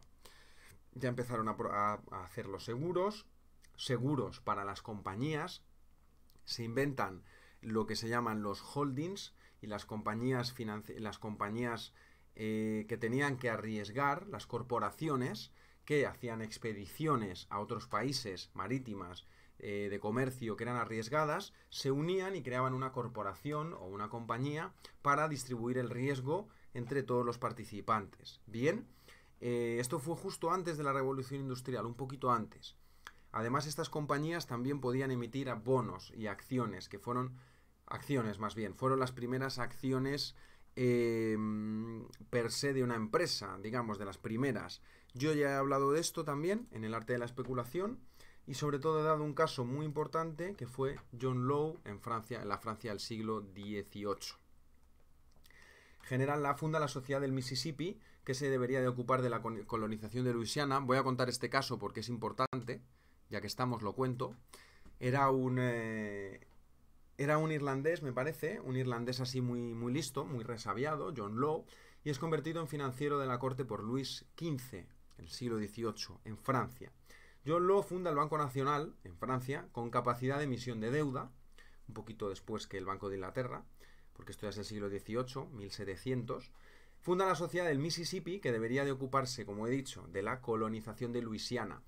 Ya empezaron a, hacer los seguros, seguros para las compañías, se inventan lo que se llaman los holdings y las compañías, las compañías eh, que tenían que arriesgar, las corporaciones, que hacían expediciones a otros países marítimas eh, de comercio que eran arriesgadas, se unían y creaban una corporación o una compañía para distribuir el riesgo entre todos los participantes. Bien, eh, esto fue justo antes de la revolución industrial, un poquito antes. Además, estas compañías también podían emitir bonos y acciones, que fueron acciones más bien, fueron las primeras acciones eh, per se de una empresa, digamos, de las primeras. Yo ya he hablado de esto también en el arte de la especulación y sobre todo he dado un caso muy importante que fue John Lowe en Francia, en la Francia del siglo XVIII. General la funda la Sociedad del Mississippi, que se debería de ocupar de la colonización de Luisiana. Voy a contar este caso porque es importante, ya que estamos, lo cuento. Era un, eh, era un irlandés, me parece, un irlandés así muy, muy listo, muy resabiado, John Lowe, y es convertido en financiero de la corte por Luis XV, siglo XVIII en Francia. John lo funda el Banco Nacional en Francia con capacidad de emisión de deuda, un poquito después que el Banco de Inglaterra, porque esto ya es el siglo XVIII, 1700. Funda la Sociedad del Mississippi, que debería de ocuparse, como he dicho, de la colonización de Luisiana.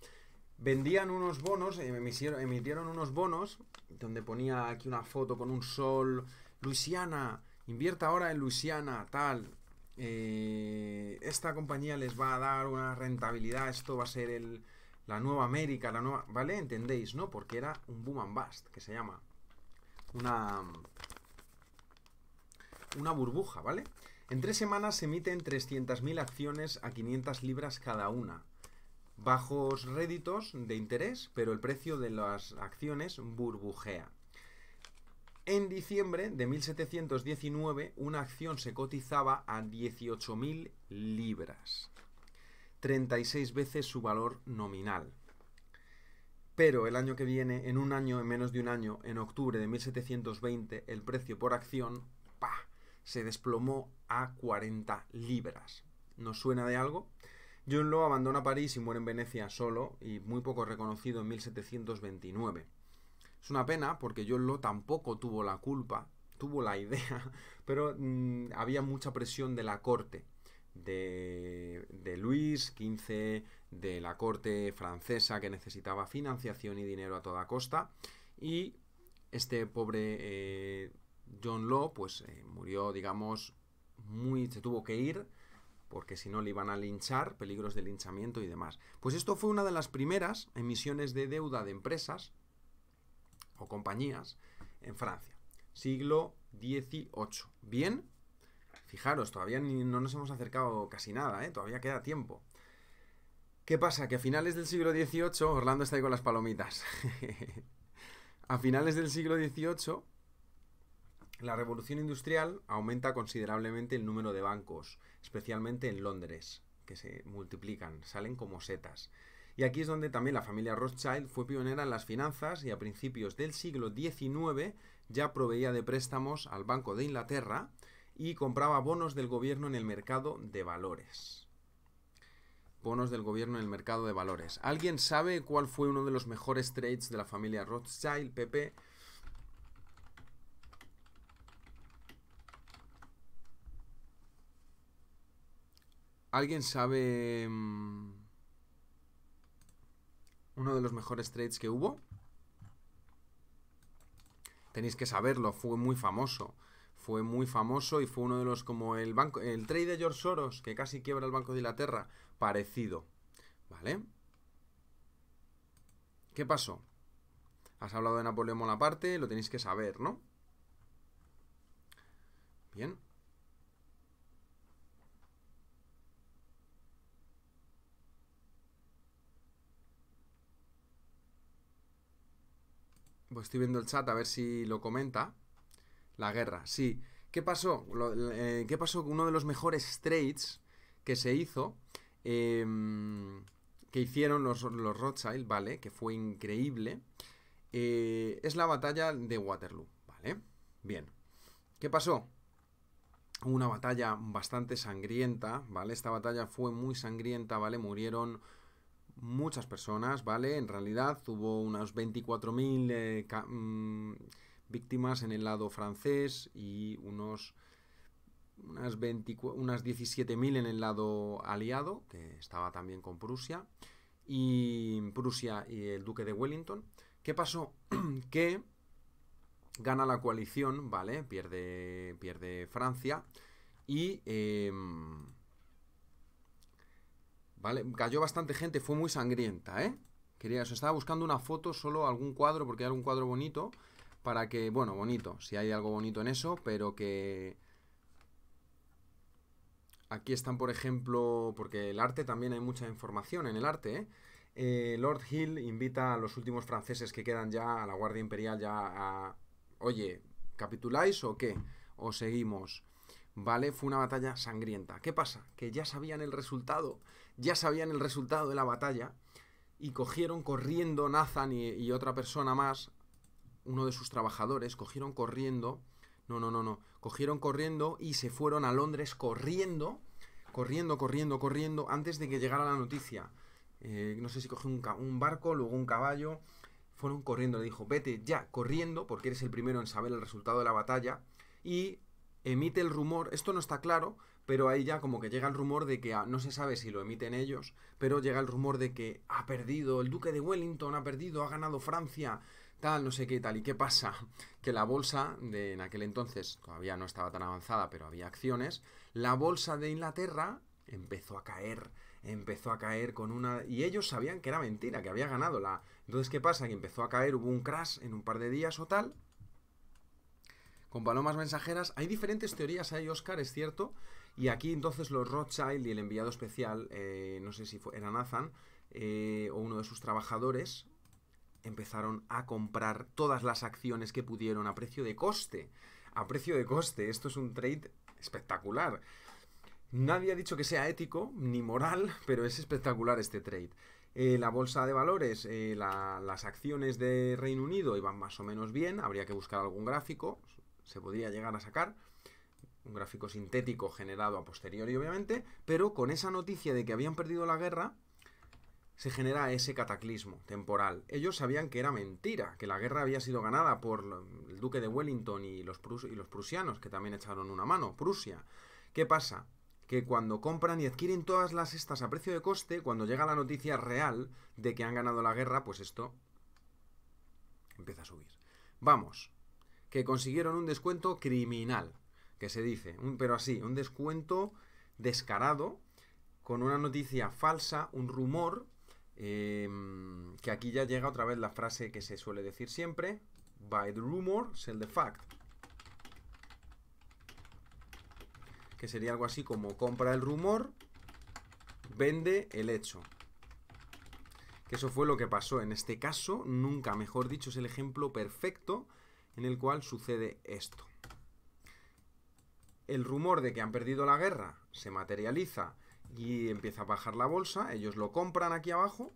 Vendían unos bonos, eh, emitieron unos bonos, donde ponía aquí una foto con un sol, Luisiana, invierta ahora en Luisiana, tal, eh, esta compañía les va a dar una rentabilidad, esto va a ser la nueva América, la nueva, ¿vale? ¿Entendéis, no? Porque era un boom and bust, que se llama una, una burbuja, ¿vale? En tres semanas se emiten 300.000 acciones a 500 libras cada una. Bajos réditos de interés, pero el precio de las acciones burbujea. En diciembre de 1719 una acción se cotizaba a 18.000 libras, 36 veces su valor nominal. Pero el año que viene, en un año, en menos de un año, en octubre de 1720, el precio por acción se desplomó a 40 libras. ¿Nos suena de algo? John lo abandona París y muere en Venecia solo y muy poco reconocido en 1729. Es una pena porque John Law tampoco tuvo la culpa, tuvo la idea, pero mm, había mucha presión de la corte, de, Luis XV, de la corte francesa que necesitaba financiación y dinero a toda costa. Y este pobre eh, John Law, pues eh, murió, digamos, muy, se tuvo que ir porque si no le iban a linchar, peligros de linchamiento y demás. Pues esto fue una de las primeras emisiones de deuda de empresas o compañías en Francia, siglo XVIII. Bien, fijaros, todavía no nos hemos acercado casi nada, ¿eh? todavía queda tiempo. ¿Qué pasa? Que a finales del siglo XVIII, Orlando está ahí con las palomitas. a finales del siglo XVIII, la revolución industrial aumenta considerablemente el número de bancos, especialmente en Londres, que se multiplican, salen como setas. Y aquí es donde también la familia Rothschild fue pionera en las finanzas y a principios del siglo XIX ya proveía de préstamos al Banco de Inglaterra y compraba bonos del gobierno en el mercado de valores. Bonos del gobierno en el mercado de valores. ¿Alguien sabe cuál fue uno de los mejores trades de la familia Rothschild, Pepe? ¿Alguien sabe... Mm, uno de los mejores trades que hubo. Tenéis que saberlo, fue muy famoso. Fue muy famoso y fue uno de los como el banco el trade de George Soros que casi quiebra el Banco de Inglaterra, parecido, ¿vale? ¿Qué pasó? Has hablado de Napoleón aparte? lo tenéis que saber, ¿no? Bien. Pues estoy viendo el chat a ver si lo comenta. La guerra, sí. ¿Qué pasó? Eh, ¿Qué pasó? Uno de los mejores trades que se hizo, em, que hicieron los, Rothschild, ¿vale? Que fue increíble. Eh, es la batalla de Waterloo, ¿vale? Bien. ¿Qué pasó? Una batalla bastante sangrienta, ¿vale? Esta batalla fue muy sangrienta, ¿vale? Murieron muchas personas, ¿vale? En realidad hubo unas 24.000 eh, mm, víctimas en el lado francés y unos unas, unas 17.000 en el lado aliado, que estaba también con Prusia, y Prusia y el duque de Wellington. ¿Qué pasó? que gana la coalición, ¿vale? Pierde, pierde Francia y... Em, ¿vale? Cayó bastante gente, fue muy sangrienta, ¿eh? Quería estaba buscando una foto, solo algún cuadro, porque hay algún cuadro bonito, para que, bueno, bonito, si hay algo bonito en eso, pero que... Aquí están, por ejemplo, porque el arte también hay mucha información en el arte, ¿eh? Eh, Lord Hill invita a los últimos franceses que quedan ya a la Guardia Imperial ya a... Oye, ¿capituláis o qué? ¿O seguimos? Vale, fue una batalla sangrienta. ¿Qué pasa? Que ya sabían el resultado ya sabían el resultado de la batalla y cogieron corriendo Nathan y, otra persona más, uno de sus trabajadores, cogieron corriendo, no, no, no, no, cogieron corriendo y se fueron a Londres corriendo, corriendo, corriendo, corriendo, antes de que llegara la noticia. Eh, no sé si cogió un, un barco, luego un caballo, fueron corriendo, le dijo, vete ya, corriendo, porque eres el primero en saber el resultado de la batalla, y emite el rumor, esto no está claro, pero ahí ya como que llega el rumor de que, ah, no se sabe si lo emiten ellos, pero llega el rumor de que ha perdido, el duque de Wellington ha perdido, ha ganado Francia, tal, no sé qué tal. ¿Y qué pasa? Que la bolsa de en aquel entonces, todavía no estaba tan avanzada, pero había acciones, la bolsa de Inglaterra empezó a caer, empezó a caer con una... Y ellos sabían que era mentira, que había ganado la... Entonces, ¿qué pasa? Que empezó a caer, hubo un crash en un par de días o tal, con palomas mensajeras. Hay diferentes teorías ahí, Oscar, es cierto. Y aquí entonces los Rothschild y el enviado especial, eh, no sé si fue, era Nathan eh, o uno de sus trabajadores, empezaron a comprar todas las acciones que pudieron a precio de coste. A precio de coste. Esto es un trade espectacular. Nadie ha dicho que sea ético ni moral, pero es espectacular este trade. Eh, la bolsa de valores, las acciones de Reino Unido iban más o menos bien, habría que buscar algún gráfico, se podría llegar a sacar, un gráfico sintético generado a posteriori obviamente, pero con esa noticia de que habían perdido la guerra, se genera ese cataclismo temporal. Ellos sabían que era mentira, que la guerra había sido ganada por el duque de Wellington y los, y los prusianos, que también echaron una mano, Prusia. ¿Qué pasa? Que cuando compran y adquieren todas las estas a precio de coste, cuando llega la noticia real de que han ganado la guerra, pues esto empieza a subir. Vamos, que consiguieron un descuento criminal, que se dice, pero así, un descuento descarado, con una noticia falsa, un rumor, em, que aquí ya llega otra vez la frase que se suele decir siempre, by the rumor, sell the fact. Que sería algo así como compra el rumor, vende el hecho. Que eso fue lo que pasó en este caso, nunca mejor dicho, es el ejemplo perfecto en el cual sucede esto. El rumor de que han perdido la guerra se materializa y empieza a bajar la bolsa, ellos lo compran aquí abajo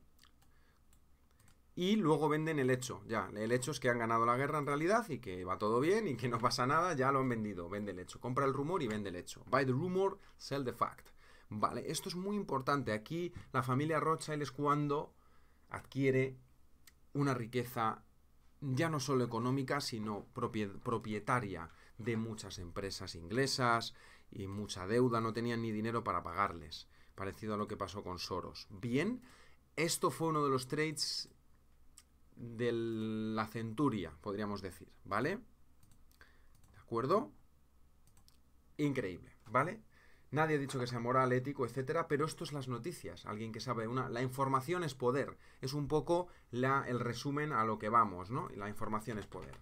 y luego venden el hecho, ya, el hecho es que han ganado la guerra en realidad y que va todo bien y que no pasa nada, ya lo han vendido, vende el hecho, compra el rumor y vende el hecho. Buy the rumor, sell the fact. Vale, esto es muy importante. Aquí la familia Rothschild es cuando adquiere una riqueza ya no solo económica, sino propietaria de muchas empresas inglesas y mucha deuda, no tenían ni dinero para pagarles, parecido a lo que pasó con Soros. Bien, esto fue uno de los trades de la centuria, podríamos decir, ¿vale? ¿De acuerdo? Increíble, ¿vale? Nadie ha dicho que sea moral, ético, etcétera, pero esto es las noticias. Alguien que sabe una, la información es poder. Es un poco la, el resumen a lo que vamos, ¿no? La información es poder.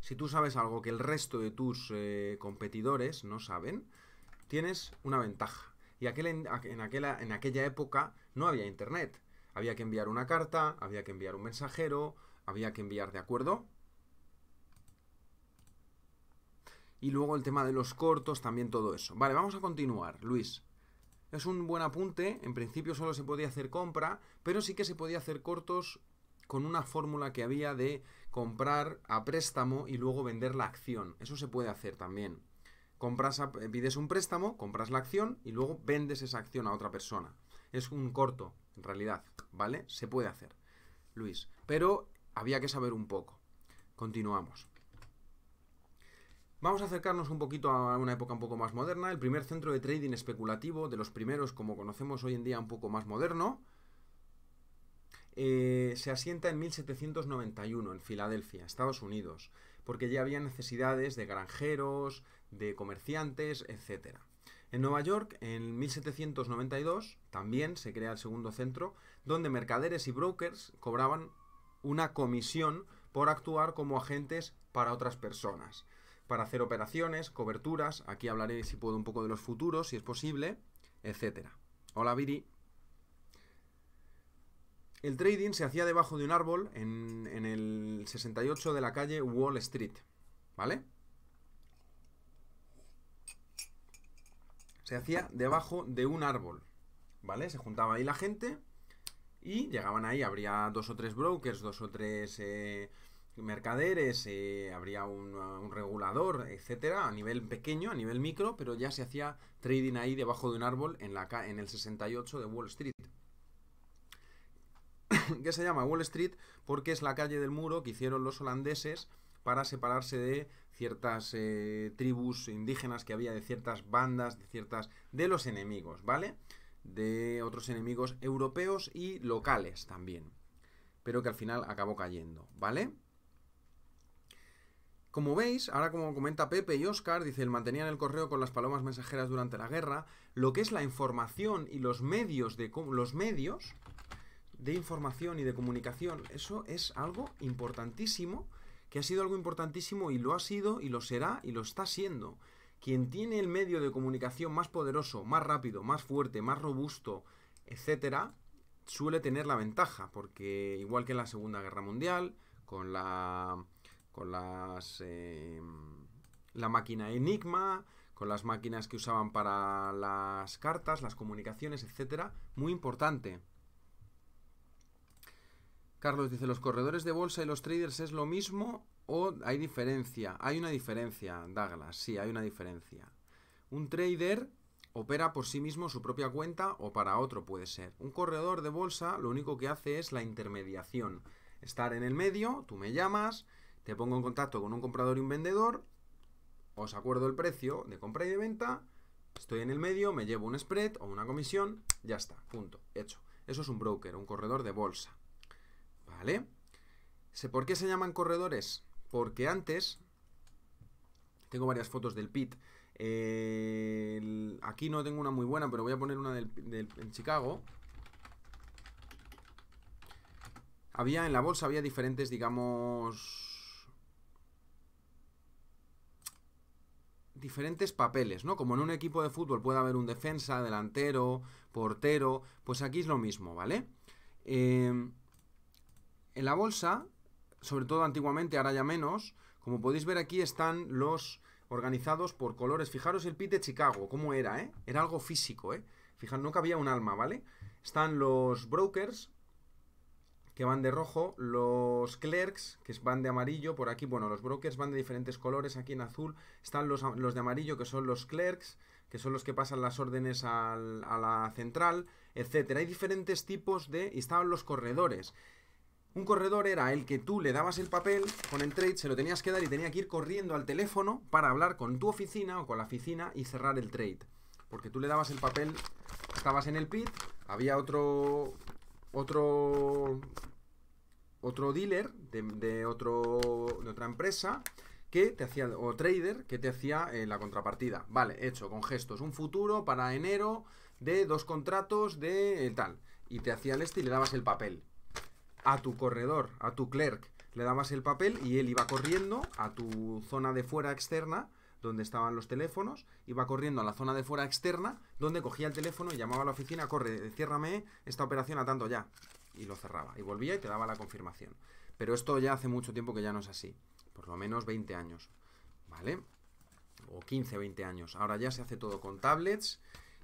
Si tú sabes algo que el resto de tus eh, competidores no saben, tienes una ventaja. Y aquel, aquella, en aquella época no había internet. Había que enviar una carta, había que enviar un mensajero, había que enviar, ¿de acuerdo? Y luego el tema de los cortos, también todo eso. Vale, vamos a continuar, Luis. Es un buen apunte, en principio solo se podía hacer compra, pero sí que se podía hacer cortos con una fórmula que había de comprar a préstamo y luego vender la acción. Eso se puede hacer también. Compras eh, pides un préstamo, compras la acción y luego vendes esa acción a otra persona. Es un corto, en realidad, ¿vale? Se puede hacer, Luis. Pero había que saber un poco. Continuamos. Vamos a acercarnos un poquito a una época un poco más moderna, el primer centro de trading especulativo, de los primeros como conocemos hoy en día un poco más moderno, eh, se asienta en 1791 en Filadelfia, Estados Unidos, porque ya había necesidades de granjeros, de comerciantes, etc. En Nueva York, en 1792, también se crea el segundo centro, donde mercaderes y brokers cobraban una comisión por actuar como agentes para otras personas para hacer operaciones, coberturas, aquí hablaré si puedo un poco de los futuros, si es posible, etc. Hola Viri. El trading se hacía debajo de un árbol en, el 68 de la calle Wall Street, ¿vale? Se hacía debajo de un árbol, ¿vale? Se juntaba ahí la gente y llegaban ahí, habría dos o tres brokers, dos o tres... Eh, mercaderes, eh, habría ah, un, regulador, etcétera, a nivel pequeño, a nivel micro, pero ya se hacía trading ahí debajo de un árbol en, la, en el 68 de Wall Street. ¿Qué se llama Wall Street porque es la calle del muro que hicieron los holandeses para separarse de ciertas eh, tribus indígenas que había, de ciertas bandas, de ciertas. de los enemigos, ¿vale? De otros enemigos europeos y locales también. Pero que al final acabó cayendo, ¿vale? Como veis, ahora como comenta Pepe y Oscar, dice, el mantenían el correo con las palomas mensajeras durante la guerra, lo que es la información y los medios de los medios de información y de comunicación, eso es algo importantísimo, que ha sido algo importantísimo y lo ha sido y lo será y lo está siendo. Quien tiene el medio de comunicación más poderoso, más rápido, más fuerte, más robusto, etcétera, suele tener la ventaja, porque igual que en la Segunda Guerra Mundial, con la con las em, la máquina Enigma, con las máquinas que usaban para las cartas, las comunicaciones, etcétera, muy importante. Carlos dice, ¿los corredores de bolsa y los traders es lo mismo o hay diferencia? Hay una diferencia, Douglas, sí, hay una diferencia. Un trader opera por sí mismo su propia cuenta o para otro puede ser. Un corredor de bolsa lo único que hace es la intermediación. Estar en el medio, tú me llamas, te pongo en contacto con un comprador y un vendedor, os acuerdo el precio de compra y de venta, estoy en el medio, me llevo un spread o una comisión, ya está, punto, hecho. Eso es un broker, un corredor de bolsa. ¿Vale? ¿Sé ¿Por qué se llaman corredores? Porque antes, tengo varias fotos del PIT, eh, aquí no tengo una muy buena, pero voy a poner una en Chicago. Había en la bolsa, había diferentes, digamos, diferentes papeles, ¿no? Como en un equipo de fútbol puede haber un defensa, delantero, portero, pues aquí es lo mismo, ¿vale? Em, en la bolsa, sobre todo antiguamente, ahora ya menos, como podéis ver aquí están los organizados por colores. Fijaros el pit de Chicago, ¿cómo era, eh? Era algo físico, ¿eh? Fijaros, no cabía un alma, ¿vale? Están los brokers, que van de rojo, los clerks, que van de amarillo, por aquí, bueno, los brokers van de diferentes colores, aquí en azul están los, los de amarillo, que son los clerks, que son los que pasan las órdenes a la central, etc. Hay diferentes tipos de... y estaban los corredores. Un corredor era el que tú le dabas el papel con el trade, se lo tenías que dar y tenía que ir corriendo al teléfono para hablar con tu oficina o con la oficina y cerrar el trade. Porque tú le dabas el papel, estabas en el pit, había otro otro, otro dealer de, otro, de otra empresa que te hacía, o trader que te hacía eh, la contrapartida. Vale, hecho, con gestos, un futuro para enero de dos contratos de eh, tal. Y te hacía el este y le dabas el papel. A tu corredor, a tu clerk, le dabas el papel y él iba corriendo a tu zona de fuera externa donde estaban los teléfonos, iba corriendo a la zona de fuera externa, donde cogía el teléfono y llamaba a la oficina, corre, ciérrame esta operación a tanto ya. Y lo cerraba. Y volvía y te daba la confirmación. Pero esto ya hace mucho tiempo que ya no es así. Por lo menos 20 años. ¿Vale? O 15, 20 años. Ahora ya se hace todo con tablets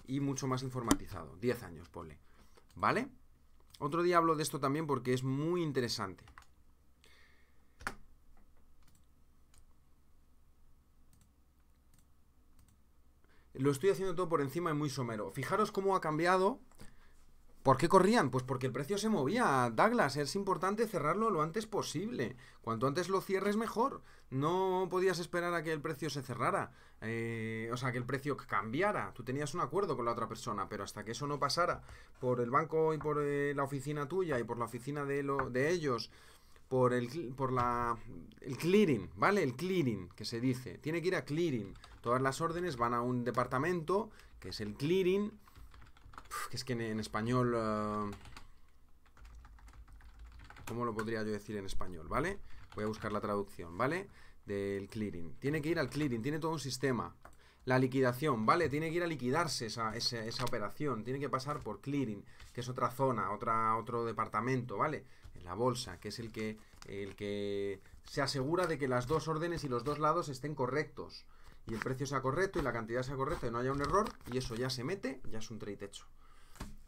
y mucho más informatizado. 10 años, ponle. ¿Vale? Otro día hablo de esto también porque es muy interesante. Lo estoy haciendo todo por encima y muy somero. Fijaros cómo ha cambiado. ¿Por qué corrían? Pues porque el precio se movía. Douglas, es importante cerrarlo lo antes posible. Cuanto antes lo cierres, mejor. No podías esperar a que el precio se cerrara. Eh, o sea, que el precio cambiara. Tú tenías un acuerdo con la otra persona, pero hasta que eso no pasara por el banco y por eh, la oficina tuya y por la oficina de, lo, de ellos por el, por la, el clearing, ¿vale? El clearing que se dice. Tiene que ir a clearing. Todas las órdenes van a un departamento, que es el clearing. que es que en, español... Eh, ¿Cómo lo podría yo decir en español, vale? Voy a buscar la traducción, ¿vale? Del clearing. Tiene que ir al clearing, tiene todo un sistema. La liquidación, ¿vale? Tiene que ir a liquidarse esa, esa, esa operación. Tiene que pasar por clearing, que es otra zona, otra, otro departamento, ¿vale? en la bolsa, que es el que, el que se asegura de que las dos órdenes y los dos lados estén correctos. Y el precio sea correcto y la cantidad sea correcta y no haya un error. Y eso ya se mete, ya es un trade hecho.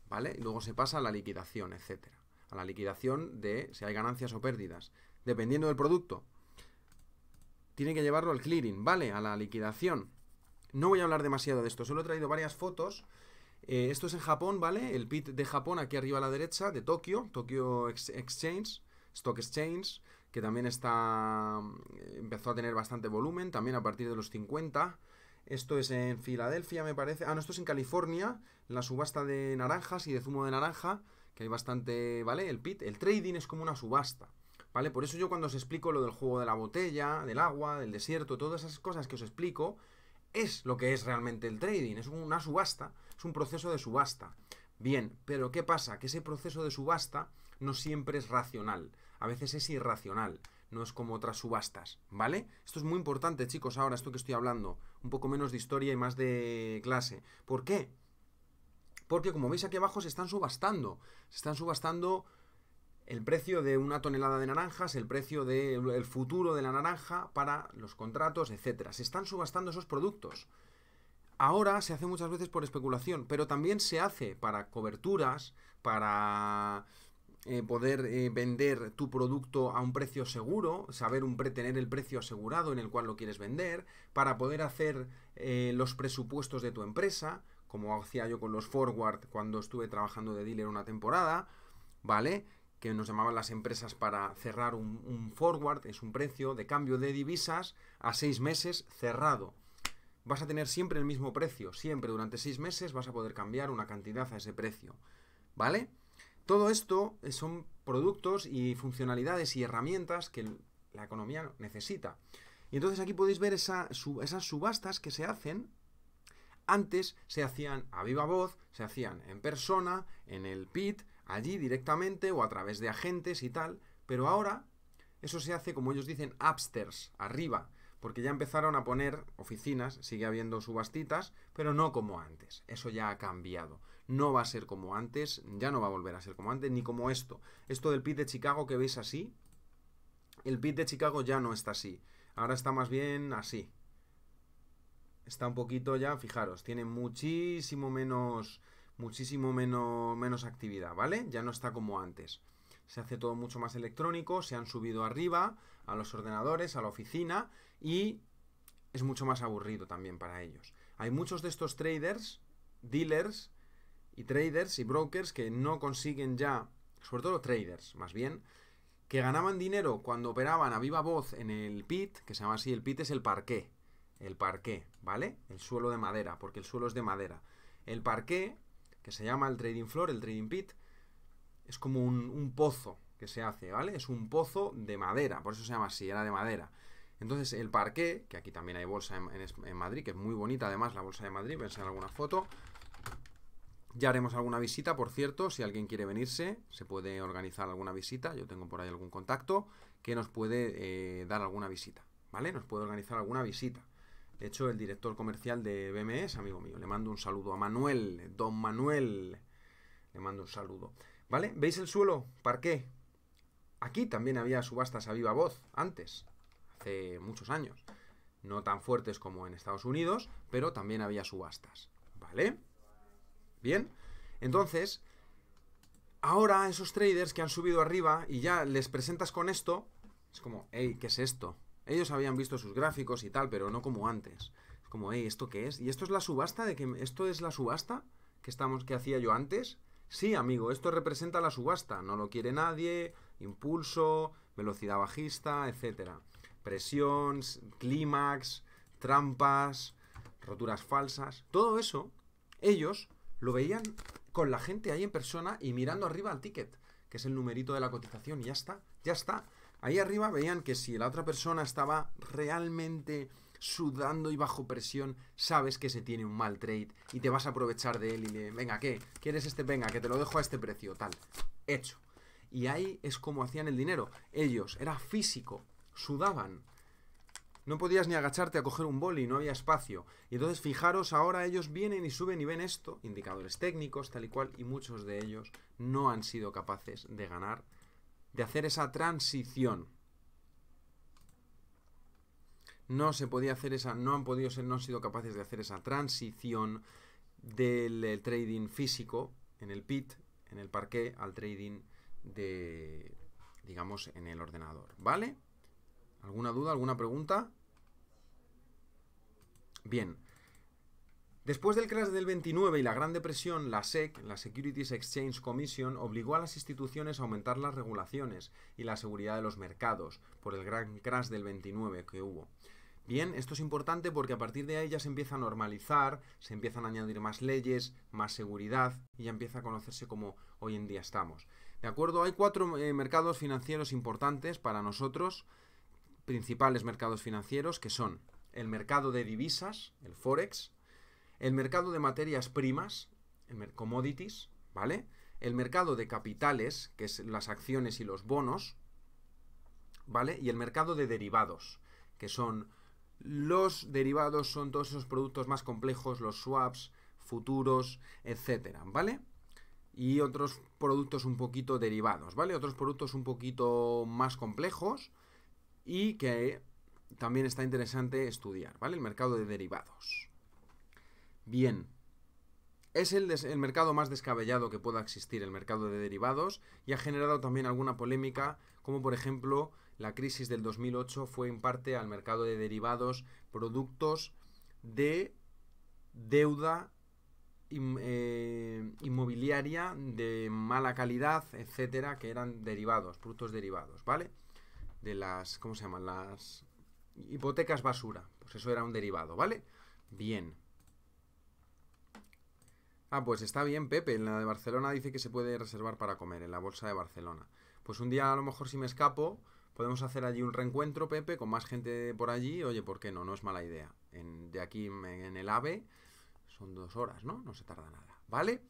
¿Vale? luego se pasa a la liquidación, etcétera. A la liquidación de si hay ganancias o pérdidas. Dependiendo del producto. Tiene que llevarlo al clearing, ¿vale? A la liquidación. No voy a hablar demasiado de esto, solo he traído varias fotos eh, esto es en Japón, ¿vale? El PIT de Japón aquí arriba a la derecha, de Tokio, Tokyo Exchange, Stock Exchange, que también está mm, empezó a tener bastante volumen, también a partir de los 50. Esto es en Filadelfia, me parece. Ah, no, esto es en California, la subasta de naranjas y de zumo de naranja, que hay bastante, ¿vale? El PIT, el trading es como una subasta. ¿Vale? Por eso yo cuando os explico lo del juego de la botella, del agua, del desierto, todas esas cosas que os explico, es lo que es realmente el trading, es una subasta es un proceso de subasta. Bien, pero ¿qué pasa? Que ese proceso de subasta no siempre es racional, a veces es irracional, no es como otras subastas, ¿vale? Esto es muy importante, chicos, ahora esto que estoy hablando, un poco menos de historia y más de clase. ¿Por qué? Porque como veis aquí abajo se están subastando, se están subastando el precio de una tonelada de naranjas, el precio del futuro de la naranja para los contratos, etcétera. Se están subastando esos productos ahora se hace muchas veces por especulación, pero también se hace para coberturas, para eh, poder eh, vender tu producto a un precio seguro, saber un tener el precio asegurado en el cual lo quieres vender, para poder hacer eh, los presupuestos de tu empresa, como hacía yo con los forward cuando estuve trabajando de dealer una temporada, ¿vale? Que nos llamaban las empresas para cerrar un forward, es un precio de cambio de divisas a seis meses cerrado vas a tener siempre el mismo precio. Siempre durante seis meses vas a poder cambiar una cantidad a ese precio. ¿Vale? Todo esto eh, son productos y funcionalidades y herramientas que la economía necesita. Y entonces aquí podéis ver esas subastas que se hacen. Antes se hacían a viva voz, se hacían en persona, en el pit, allí directamente o a través de agentes y tal. Pero ahora eso se hace, como ellos dicen, upstairs, arriba porque ya empezaron a poner oficinas, sigue habiendo subastitas, pero no como antes. Eso ya ha cambiado. No va a ser como antes, ya no va a volver a ser como antes, ni como esto. Esto del pit de Chicago que veis así, el pit de Chicago ya no está así. Ahora está más bien así. Está un poquito ya, fijaros, tiene muchísimo menos muchísimo menos, menos actividad, ¿vale? Ya no está como antes. Se hace todo mucho más electrónico, se han subido arriba a los ordenadores, a la oficina, y es mucho más aburrido también para ellos. Hay muchos de estos traders, dealers y traders y brokers que no consiguen ya, sobre todo traders más bien, que ganaban dinero cuando operaban a viva voz en el pit, que se llama así, el pit es el parqué, el parqué, ¿vale? El suelo de madera, porque el suelo es de madera. El parqué, que se llama el trading floor, el trading pit, es como un, un pozo que se hace, ¿vale? Es un pozo de madera, por eso se llama así, era de madera. Entonces el parqué, que aquí también hay bolsa en, Madrid, que es muy bonita además la bolsa de Madrid, a en alguna foto. Ya haremos alguna visita, por cierto, si alguien quiere venirse, se puede organizar alguna visita, yo tengo por ahí algún contacto que nos puede eh, dar alguna visita, ¿vale? Nos puede organizar alguna visita. De hecho, el director comercial de BMS, amigo mío, le mando un saludo a Manuel, don Manuel, le mando un saludo. ¿Vale? ¿Veis el suelo? Parqué. Aquí también había subastas a viva voz antes, muchos años. No tan fuertes como en Estados Unidos, pero también había subastas. ¿Vale? Bien. Entonces, ahora esos traders que han subido arriba y ya les presentas con esto, es como, hey, ¿qué es esto? Ellos habían visto sus gráficos y tal, pero no como antes. Es como, hey, ¿esto qué es? ¿Y esto es la subasta de que esto es la subasta que estamos que hacía yo antes? Sí, amigo, esto representa la subasta, no lo quiere nadie, impulso, velocidad bajista, etcétera presión, clímax, trampas, roturas falsas, todo eso, ellos lo veían con la gente ahí en persona y mirando arriba al ticket, que es el numerito de la cotización, y ya está, ya está. Ahí arriba veían que si la otra persona estaba realmente sudando y bajo presión, sabes que se tiene un mal trade y te vas a aprovechar de él y le, venga, ¿qué? ¿Quieres este? Venga, que te lo dejo a este precio, tal. Hecho. Y ahí es como hacían el dinero. Ellos, era físico, sudaban. No podías ni agacharte a coger un boli, no había espacio. Y entonces fijaros, ahora ellos vienen y suben y ven esto, indicadores técnicos, tal y cual, y muchos de ellos no han sido capaces de ganar, de hacer esa transición. No se podía hacer esa, no han podido ser, no han sido capaces de hacer esa transición del eh, trading físico en el pit, en el parqué, al trading de, digamos, en el ordenador, ¿vale? ¿Alguna duda? ¿Alguna pregunta? Bien. Después del crash del 29 y la Gran Depresión, la SEC, la Securities Exchange Commission, obligó a las instituciones a aumentar las regulaciones y la seguridad de los mercados por el gran crash del 29 que hubo. Bien, esto es importante porque a partir de ahí ya se empieza a normalizar, se empiezan a añadir más leyes, más seguridad y ya empieza a conocerse como hoy en día estamos. ¿De acuerdo? Hay cuatro eh, mercados financieros importantes para nosotros principales mercados financieros, que son el mercado de divisas, el forex, el mercado de materias primas, el commodities, ¿vale? El mercado de capitales, que son las acciones y los bonos, ¿vale? Y el mercado de derivados, que son los derivados, son todos esos productos más complejos, los swaps, futuros, etcétera, ¿vale? Y otros productos un poquito derivados, ¿vale? Otros productos un poquito más complejos, y que también está interesante estudiar, ¿vale? El mercado de derivados. Bien. Es el, mercado más descabellado que pueda existir, el mercado de derivados, y ha generado también alguna polémica, como por ejemplo la crisis del 2008 fue en parte al mercado de derivados productos de deuda eh, inmobiliaria de mala calidad, etcétera, que eran derivados, productos derivados, ¿vale? de las, ¿cómo se llaman? Las hipotecas basura. Pues eso era un derivado, ¿vale? Bien. Ah, pues está bien, Pepe. En la de Barcelona dice que se puede reservar para comer, en la bolsa de Barcelona. Pues un día a lo mejor si me escapo, podemos hacer allí un reencuentro, Pepe, con más gente por allí. Oye, ¿por qué no? No es mala idea. de aquí en el AVE son dos horas, ¿no? No se tarda nada, ¿vale?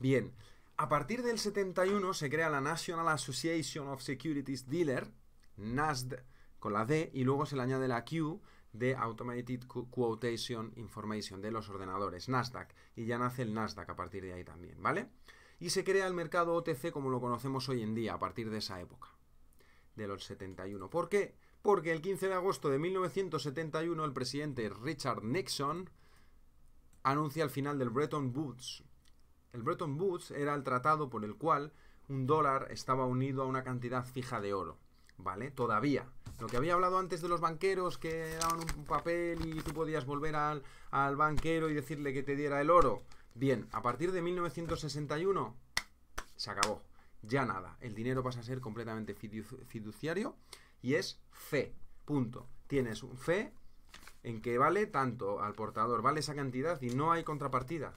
Bien. A partir del 71 se crea la National Association of Securities Dealer, NASD con la D y luego se le añade la Q de Automated Quotation Information de los ordenadores, Nasdaq, y ya nace el Nasdaq a partir de ahí también, ¿vale? Y se crea el mercado OTC como lo conocemos hoy en día a partir de esa época, de los 71. ¿Por qué? Porque el 15 de agosto de 1971 el presidente Richard Nixon anuncia el final del Bretton Woods. El Bretton Woods era el tratado por el cual un dólar estaba unido a una cantidad fija de oro. ¿vale? Todavía. Lo que había hablado antes de los banqueros que daban un papel y tú podías volver al, al banquero y decirle que te diera el oro. Bien, a partir de 1961 se acabó. Ya nada. El dinero pasa a ser completamente fiduciario y es fe. Punto. Tienes fe en que vale tanto al portador, vale esa cantidad y no hay contrapartida.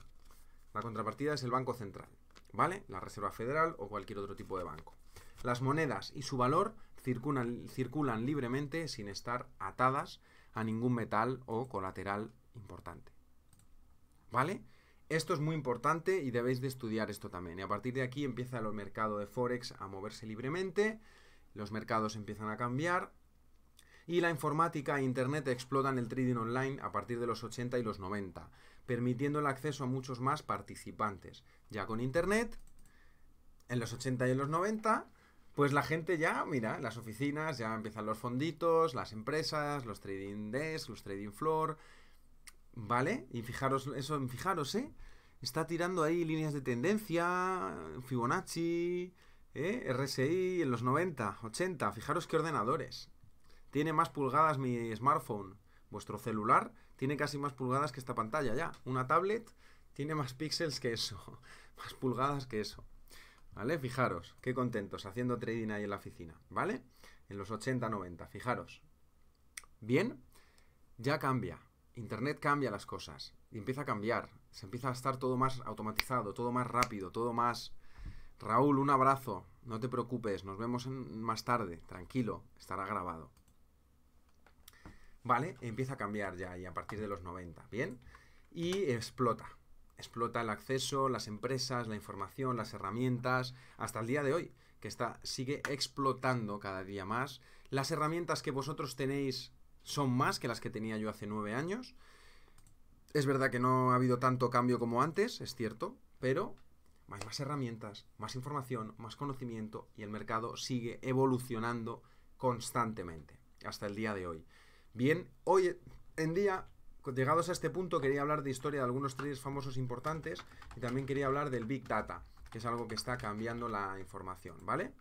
La contrapartida es el Banco Central, ¿vale? La Reserva Federal o cualquier otro tipo de banco. Las monedas y su valor circulan, circulan libremente sin estar atadas a ningún metal o colateral importante. ¿Vale? Esto es muy importante y debéis de estudiar esto también. Y a partir de aquí empieza el mercado de Forex a moverse libremente, los mercados empiezan a cambiar y la informática e Internet explotan el trading online a partir de los 80 y los 90, permitiendo el acceso a muchos más participantes. Ya con Internet, en los 80 y en los 90, pues la gente ya, mira, las oficinas, ya empiezan los fonditos, las empresas, los trading desk, los trading floor, ¿vale? Y fijaros, eso, fijaros, ¿eh? Está tirando ahí líneas de tendencia, Fibonacci, ¿eh? RSI en los 90, 80, fijaros qué ordenadores. Tiene más pulgadas mi smartphone, vuestro celular tiene casi más pulgadas que esta pantalla ya. Una tablet tiene más píxeles que eso, más pulgadas que eso. ¿vale? Fijaros, qué contentos haciendo trading ahí en la oficina, ¿vale? En los 80, 90, fijaros. Bien, ya cambia. Internet cambia las cosas empieza a cambiar. Se empieza a estar todo más automatizado, todo más rápido, todo más... Raúl, un abrazo. No te preocupes, nos vemos más tarde. Tranquilo, estará grabado. Vale, empieza a cambiar ya y a partir de los 90, ¿bien? Y explota explota el acceso, las empresas, la información, las herramientas, hasta el día de hoy, que está, sigue explotando cada día más. Las herramientas que vosotros tenéis son más que las que tenía yo hace nueve años. Es verdad que no ha habido tanto cambio como antes, es cierto, pero hay más herramientas, más información, más conocimiento y el mercado sigue evolucionando constantemente hasta el día de hoy. Bien, hoy en día llegados a este punto quería hablar de historia de algunos traders famosos importantes y también quería hablar del Big Data, que es algo que está cambiando la información, ¿vale?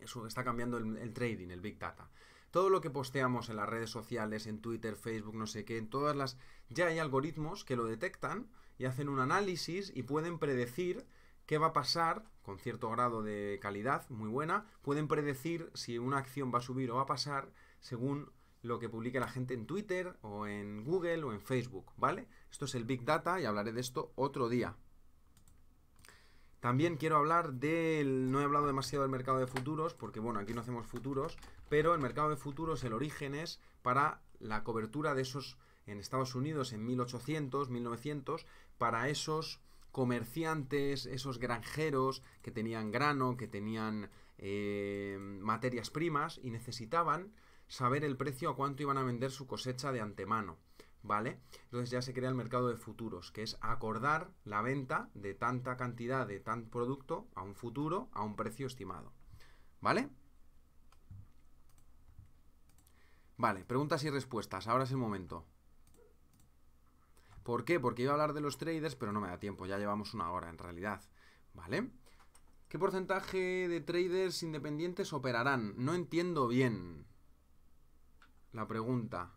Eso está cambiando el, el trading, el Big Data. Todo lo que posteamos en las redes sociales, en Twitter, Facebook, no sé qué, en todas las... Ya hay algoritmos que lo detectan y hacen un análisis y pueden predecir qué va a pasar, con cierto grado de calidad muy buena, pueden predecir si una acción va a subir o va a pasar según lo que publique la gente en Twitter o en Google o en Facebook, ¿vale? Esto es el Big Data y hablaré de esto otro día. También quiero hablar del... No he hablado demasiado del mercado de futuros, porque bueno, aquí no hacemos futuros, pero el mercado de futuros, el origen es para la cobertura de esos, en Estados Unidos, en 1800, 1900, para esos comerciantes, esos granjeros que tenían grano, que tenían eh, materias primas y necesitaban saber el precio a cuánto iban a vender su cosecha de antemano, ¿vale? Entonces ya se crea el mercado de futuros, que es acordar la venta de tanta cantidad de tan producto a un futuro a un precio estimado, ¿vale? Vale, preguntas y respuestas, ahora es el momento. ¿Por qué? Porque iba a hablar de los traders, pero no me da tiempo, ya llevamos una hora en realidad, ¿vale? ¿Qué porcentaje de traders independientes operarán? No entiendo bien la pregunta.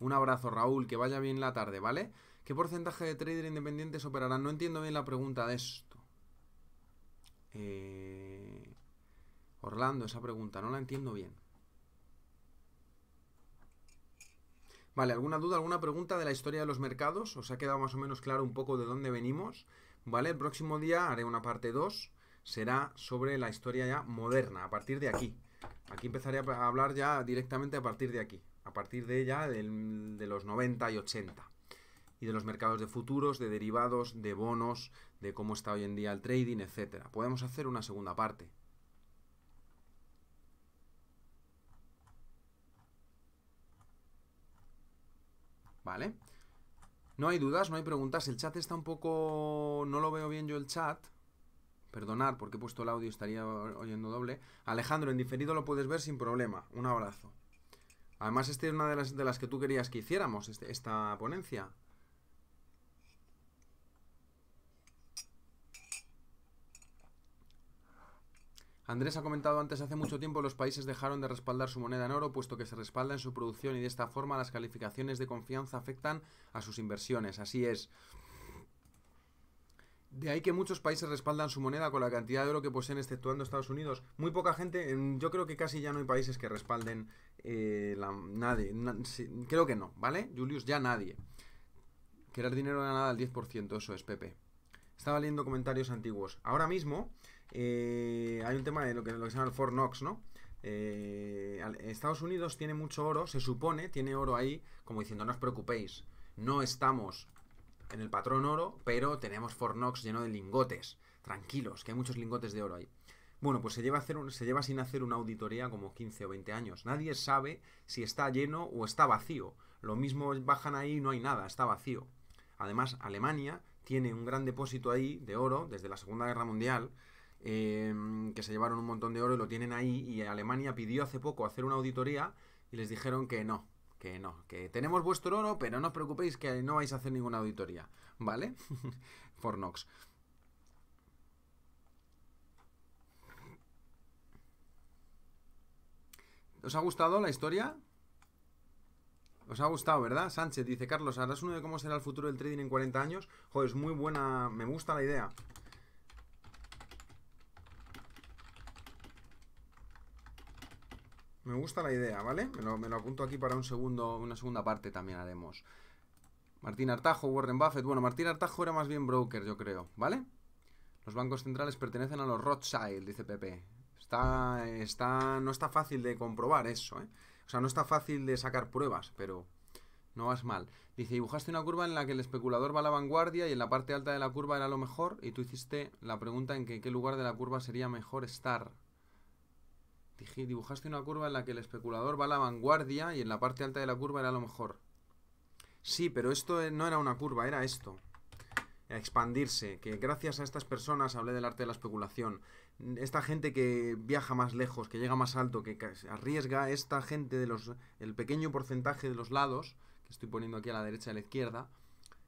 Un abrazo, Raúl, que vaya bien la tarde, ¿vale? ¿Qué porcentaje de trader independientes operarán? No entiendo bien la pregunta de esto. Eh, Orlando, esa pregunta, no la entiendo bien. Vale, ¿alguna duda, alguna pregunta de la historia de los mercados? ¿Os ha quedado más o menos claro un poco de dónde venimos? Vale, el próximo día haré una parte 2. Será sobre la historia ya moderna, a partir de aquí. Aquí empezaré a hablar ya directamente a partir de aquí, a partir de ya de los 90 y 80 y de los mercados de futuros, de derivados, de bonos, de cómo está hoy en día el trading, etcétera. Podemos hacer una segunda parte. ¿Vale? No hay dudas, no hay preguntas. El chat está un poco... No lo veo bien yo el chat. Perdonar porque he puesto el audio, estaría oyendo doble. Alejandro, en diferido lo puedes ver sin problema. Un abrazo. Además, esta es una de las, de las que tú querías que hiciéramos, este, esta ponencia. Andrés ha comentado antes, hace mucho tiempo los países dejaron de respaldar su moneda en oro, puesto que se respalda en su producción y de esta forma las calificaciones de confianza afectan a sus inversiones. Así es. De ahí que muchos países respaldan su moneda con la cantidad de oro que poseen, exceptuando Estados Unidos. Muy poca gente, yo creo que casi ya no hay países que respalden eh, la, nadie. creo que no, ¿vale? Julius, ya nadie. Querer dinero nada al 10%, eso es, Pepe. Estaba leyendo comentarios antiguos. Ahora mismo eh, hay un tema de lo que, lo se llama el Fort Knox, ¿no? Eh, Estados Unidos tiene mucho oro, se supone, tiene oro ahí, como diciendo, no os preocupéis, no estamos en el patrón oro, pero tenemos Fornox lleno de lingotes. Tranquilos, que hay muchos lingotes de oro ahí. Bueno, pues se lleva, a hacer se lleva sin hacer una auditoría como 15 o 20 años. Nadie sabe si está lleno o está vacío. Lo mismo bajan ahí y no hay nada, está vacío. Además, Alemania tiene un gran depósito ahí de oro desde la Segunda Guerra Mundial, eh, que se llevaron un montón de oro y lo tienen ahí. Y Alemania pidió hace poco hacer una auditoría y les dijeron que no, que no, que tenemos vuestro oro, pero no os preocupéis que no vais a hacer ninguna auditoría, ¿vale? fornox ¿Os ha gustado la historia? Os ha gustado, ¿verdad? Sánchez dice, Carlos, ¿harás uno de cómo será el futuro del trading en 40 años? Joder, es muy buena, me gusta la idea. Me gusta la idea, ¿vale? Me lo, apunto aquí para un segundo, una segunda parte también haremos. Martín Artajo, Warren Buffett. Bueno, Martín Artajo era más bien broker, yo creo, ¿vale? Los bancos centrales pertenecen a los Rothschild, dice Pepe. Está, está, no está fácil de comprobar eso, ¿eh? O sea, no está fácil de sacar pruebas, pero no vas mal. Dice, dibujaste una curva en la que el especulador va a la vanguardia y en la parte alta de la curva era lo mejor y tú hiciste la pregunta en que, qué lugar de la curva sería mejor estar. Dibujaste una curva en la que el especulador va a la vanguardia y en la parte alta de la curva era lo mejor. Sí, pero esto eh, no era una curva, era esto. expandirse, que gracias a estas personas hablé del arte de la especulación. Esta gente que viaja más lejos, que llega más alto, que arriesga, esta gente de los el pequeño porcentaje de los lados, que estoy poniendo aquí a la derecha y a la izquierda,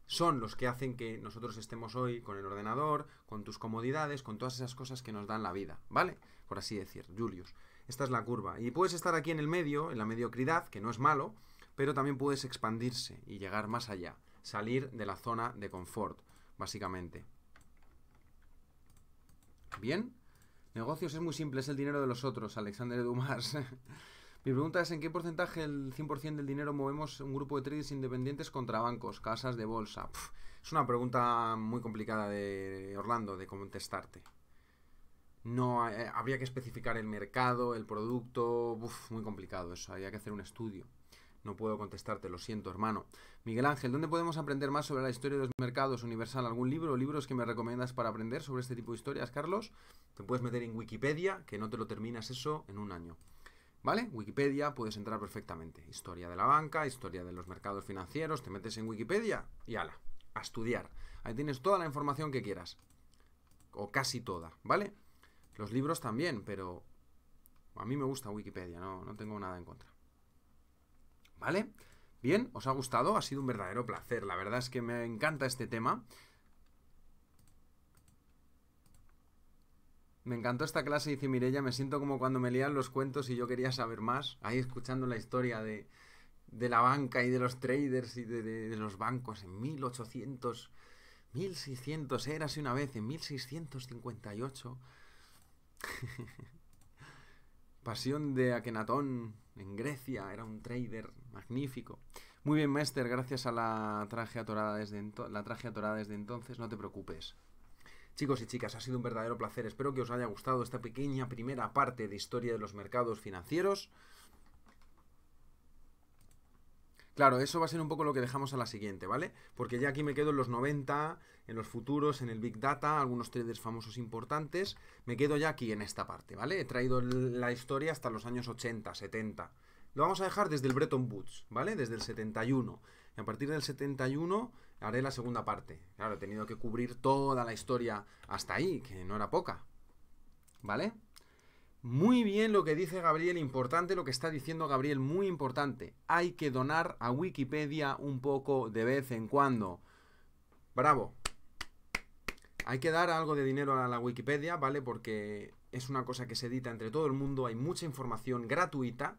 son los que hacen que nosotros estemos hoy con el ordenador, con tus comodidades, con todas esas cosas que nos dan la vida, ¿vale? Por así decir, Julius. Esta es la curva. Y puedes estar aquí en el medio, en la mediocridad, que no es malo, pero también puedes expandirse y llegar más allá, salir de la zona de confort, básicamente. Bien. Negocios es muy simple, es el dinero de los otros, Alexander Dumas. Mi pregunta es en qué porcentaje el 100% del dinero movemos un grupo de traders independientes contra bancos, casas de bolsa. es una pregunta muy complicada de Orlando de contestarte. No, eh, eh, habría que especificar el mercado, el producto, muy complicado eso, había que hacer un estudio. No puedo contestarte, lo siento, hermano. Miguel Ángel, ¿dónde podemos aprender más sobre la historia de los mercados universal? ¿Algún libro o libros que me recomiendas para aprender sobre este tipo de historias, Carlos? Te puedes meter en Wikipedia, que no te lo terminas eso en un año. ¿Vale? Wikipedia puedes entrar perfectamente. Historia de la banca, historia de los mercados financieros, te metes en Wikipedia y ala, a estudiar. Ahí tienes toda la información que quieras. O casi toda, ¿vale? Los libros también, pero a mí me gusta Wikipedia, no, no tengo nada en contra. ¿Vale? Bien, ¿os ha gustado? Ha sido un verdadero placer. La verdad es que me encanta este tema. Me encantó esta clase, dice Mirella. Me siento como cuando me leían los cuentos y yo quería saber más. Ahí escuchando la historia de, la banca y de los traders y de, los bancos en 1800, 1600, era así una vez en 1658 Pasión de Akenatón en Grecia, era un trader magnífico. Muy bien, Mester, gracias a la traje atorada desde, la traje atorada desde entonces, no te preocupes. Chicos y chicas, ha sido un verdadero placer. Espero que os haya gustado esta pequeña primera parte de historia de los mercados financieros. Claro, eso va a ser un poco lo que dejamos a la siguiente, ¿vale? Porque ya aquí me quedo en los 90, en los futuros, en el Big Data, algunos traders famosos importantes. Me quedo ya aquí en esta parte, ¿vale? He traído la historia hasta los años 80, 70. Lo vamos a dejar desde el Bretton Woods, ¿vale? Desde el 71. Y a partir del 71 haré la segunda parte. Claro, he tenido que cubrir toda la historia hasta ahí, que no era poca. ¿Vale? Muy bien lo que dice Gabriel, importante lo que está diciendo Gabriel, muy importante. Hay que donar a Wikipedia un poco de vez en cuando. Bravo, hay que dar algo de dinero a la Wikipedia, ¿vale? Porque es una cosa que se edita entre todo el mundo, hay mucha información gratuita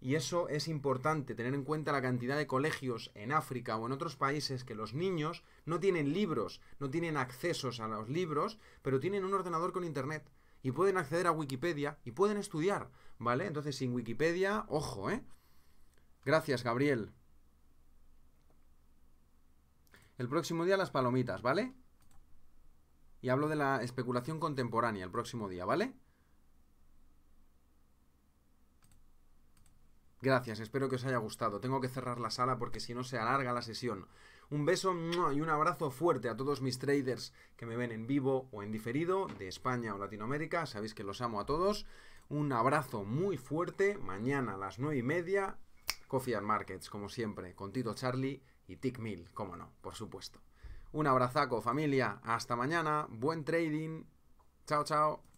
y eso es importante, tener en cuenta la cantidad de colegios en África o en otros países que los niños no tienen libros, no tienen accesos a los libros, pero tienen un ordenador con internet y pueden acceder a Wikipedia y pueden estudiar, ¿vale? Entonces sin Wikipedia, ojo, ¿eh? Gracias, Gabriel. El próximo día las palomitas, ¿vale? y hablo de la especulación contemporánea el próximo día, ¿vale? Gracias, espero que os haya gustado. Tengo que cerrar la sala porque si no se alarga la sesión. Un beso y un abrazo fuerte a todos mis traders que me ven en vivo o en diferido de España o Latinoamérica. Sabéis que los amo a todos. Un abrazo muy fuerte. Mañana a las nueve y media, Coffee and Markets, como siempre, con Tito Charlie y Tick Mill, como no, por supuesto. Un abrazaco familia, hasta mañana, buen trading, chao chao.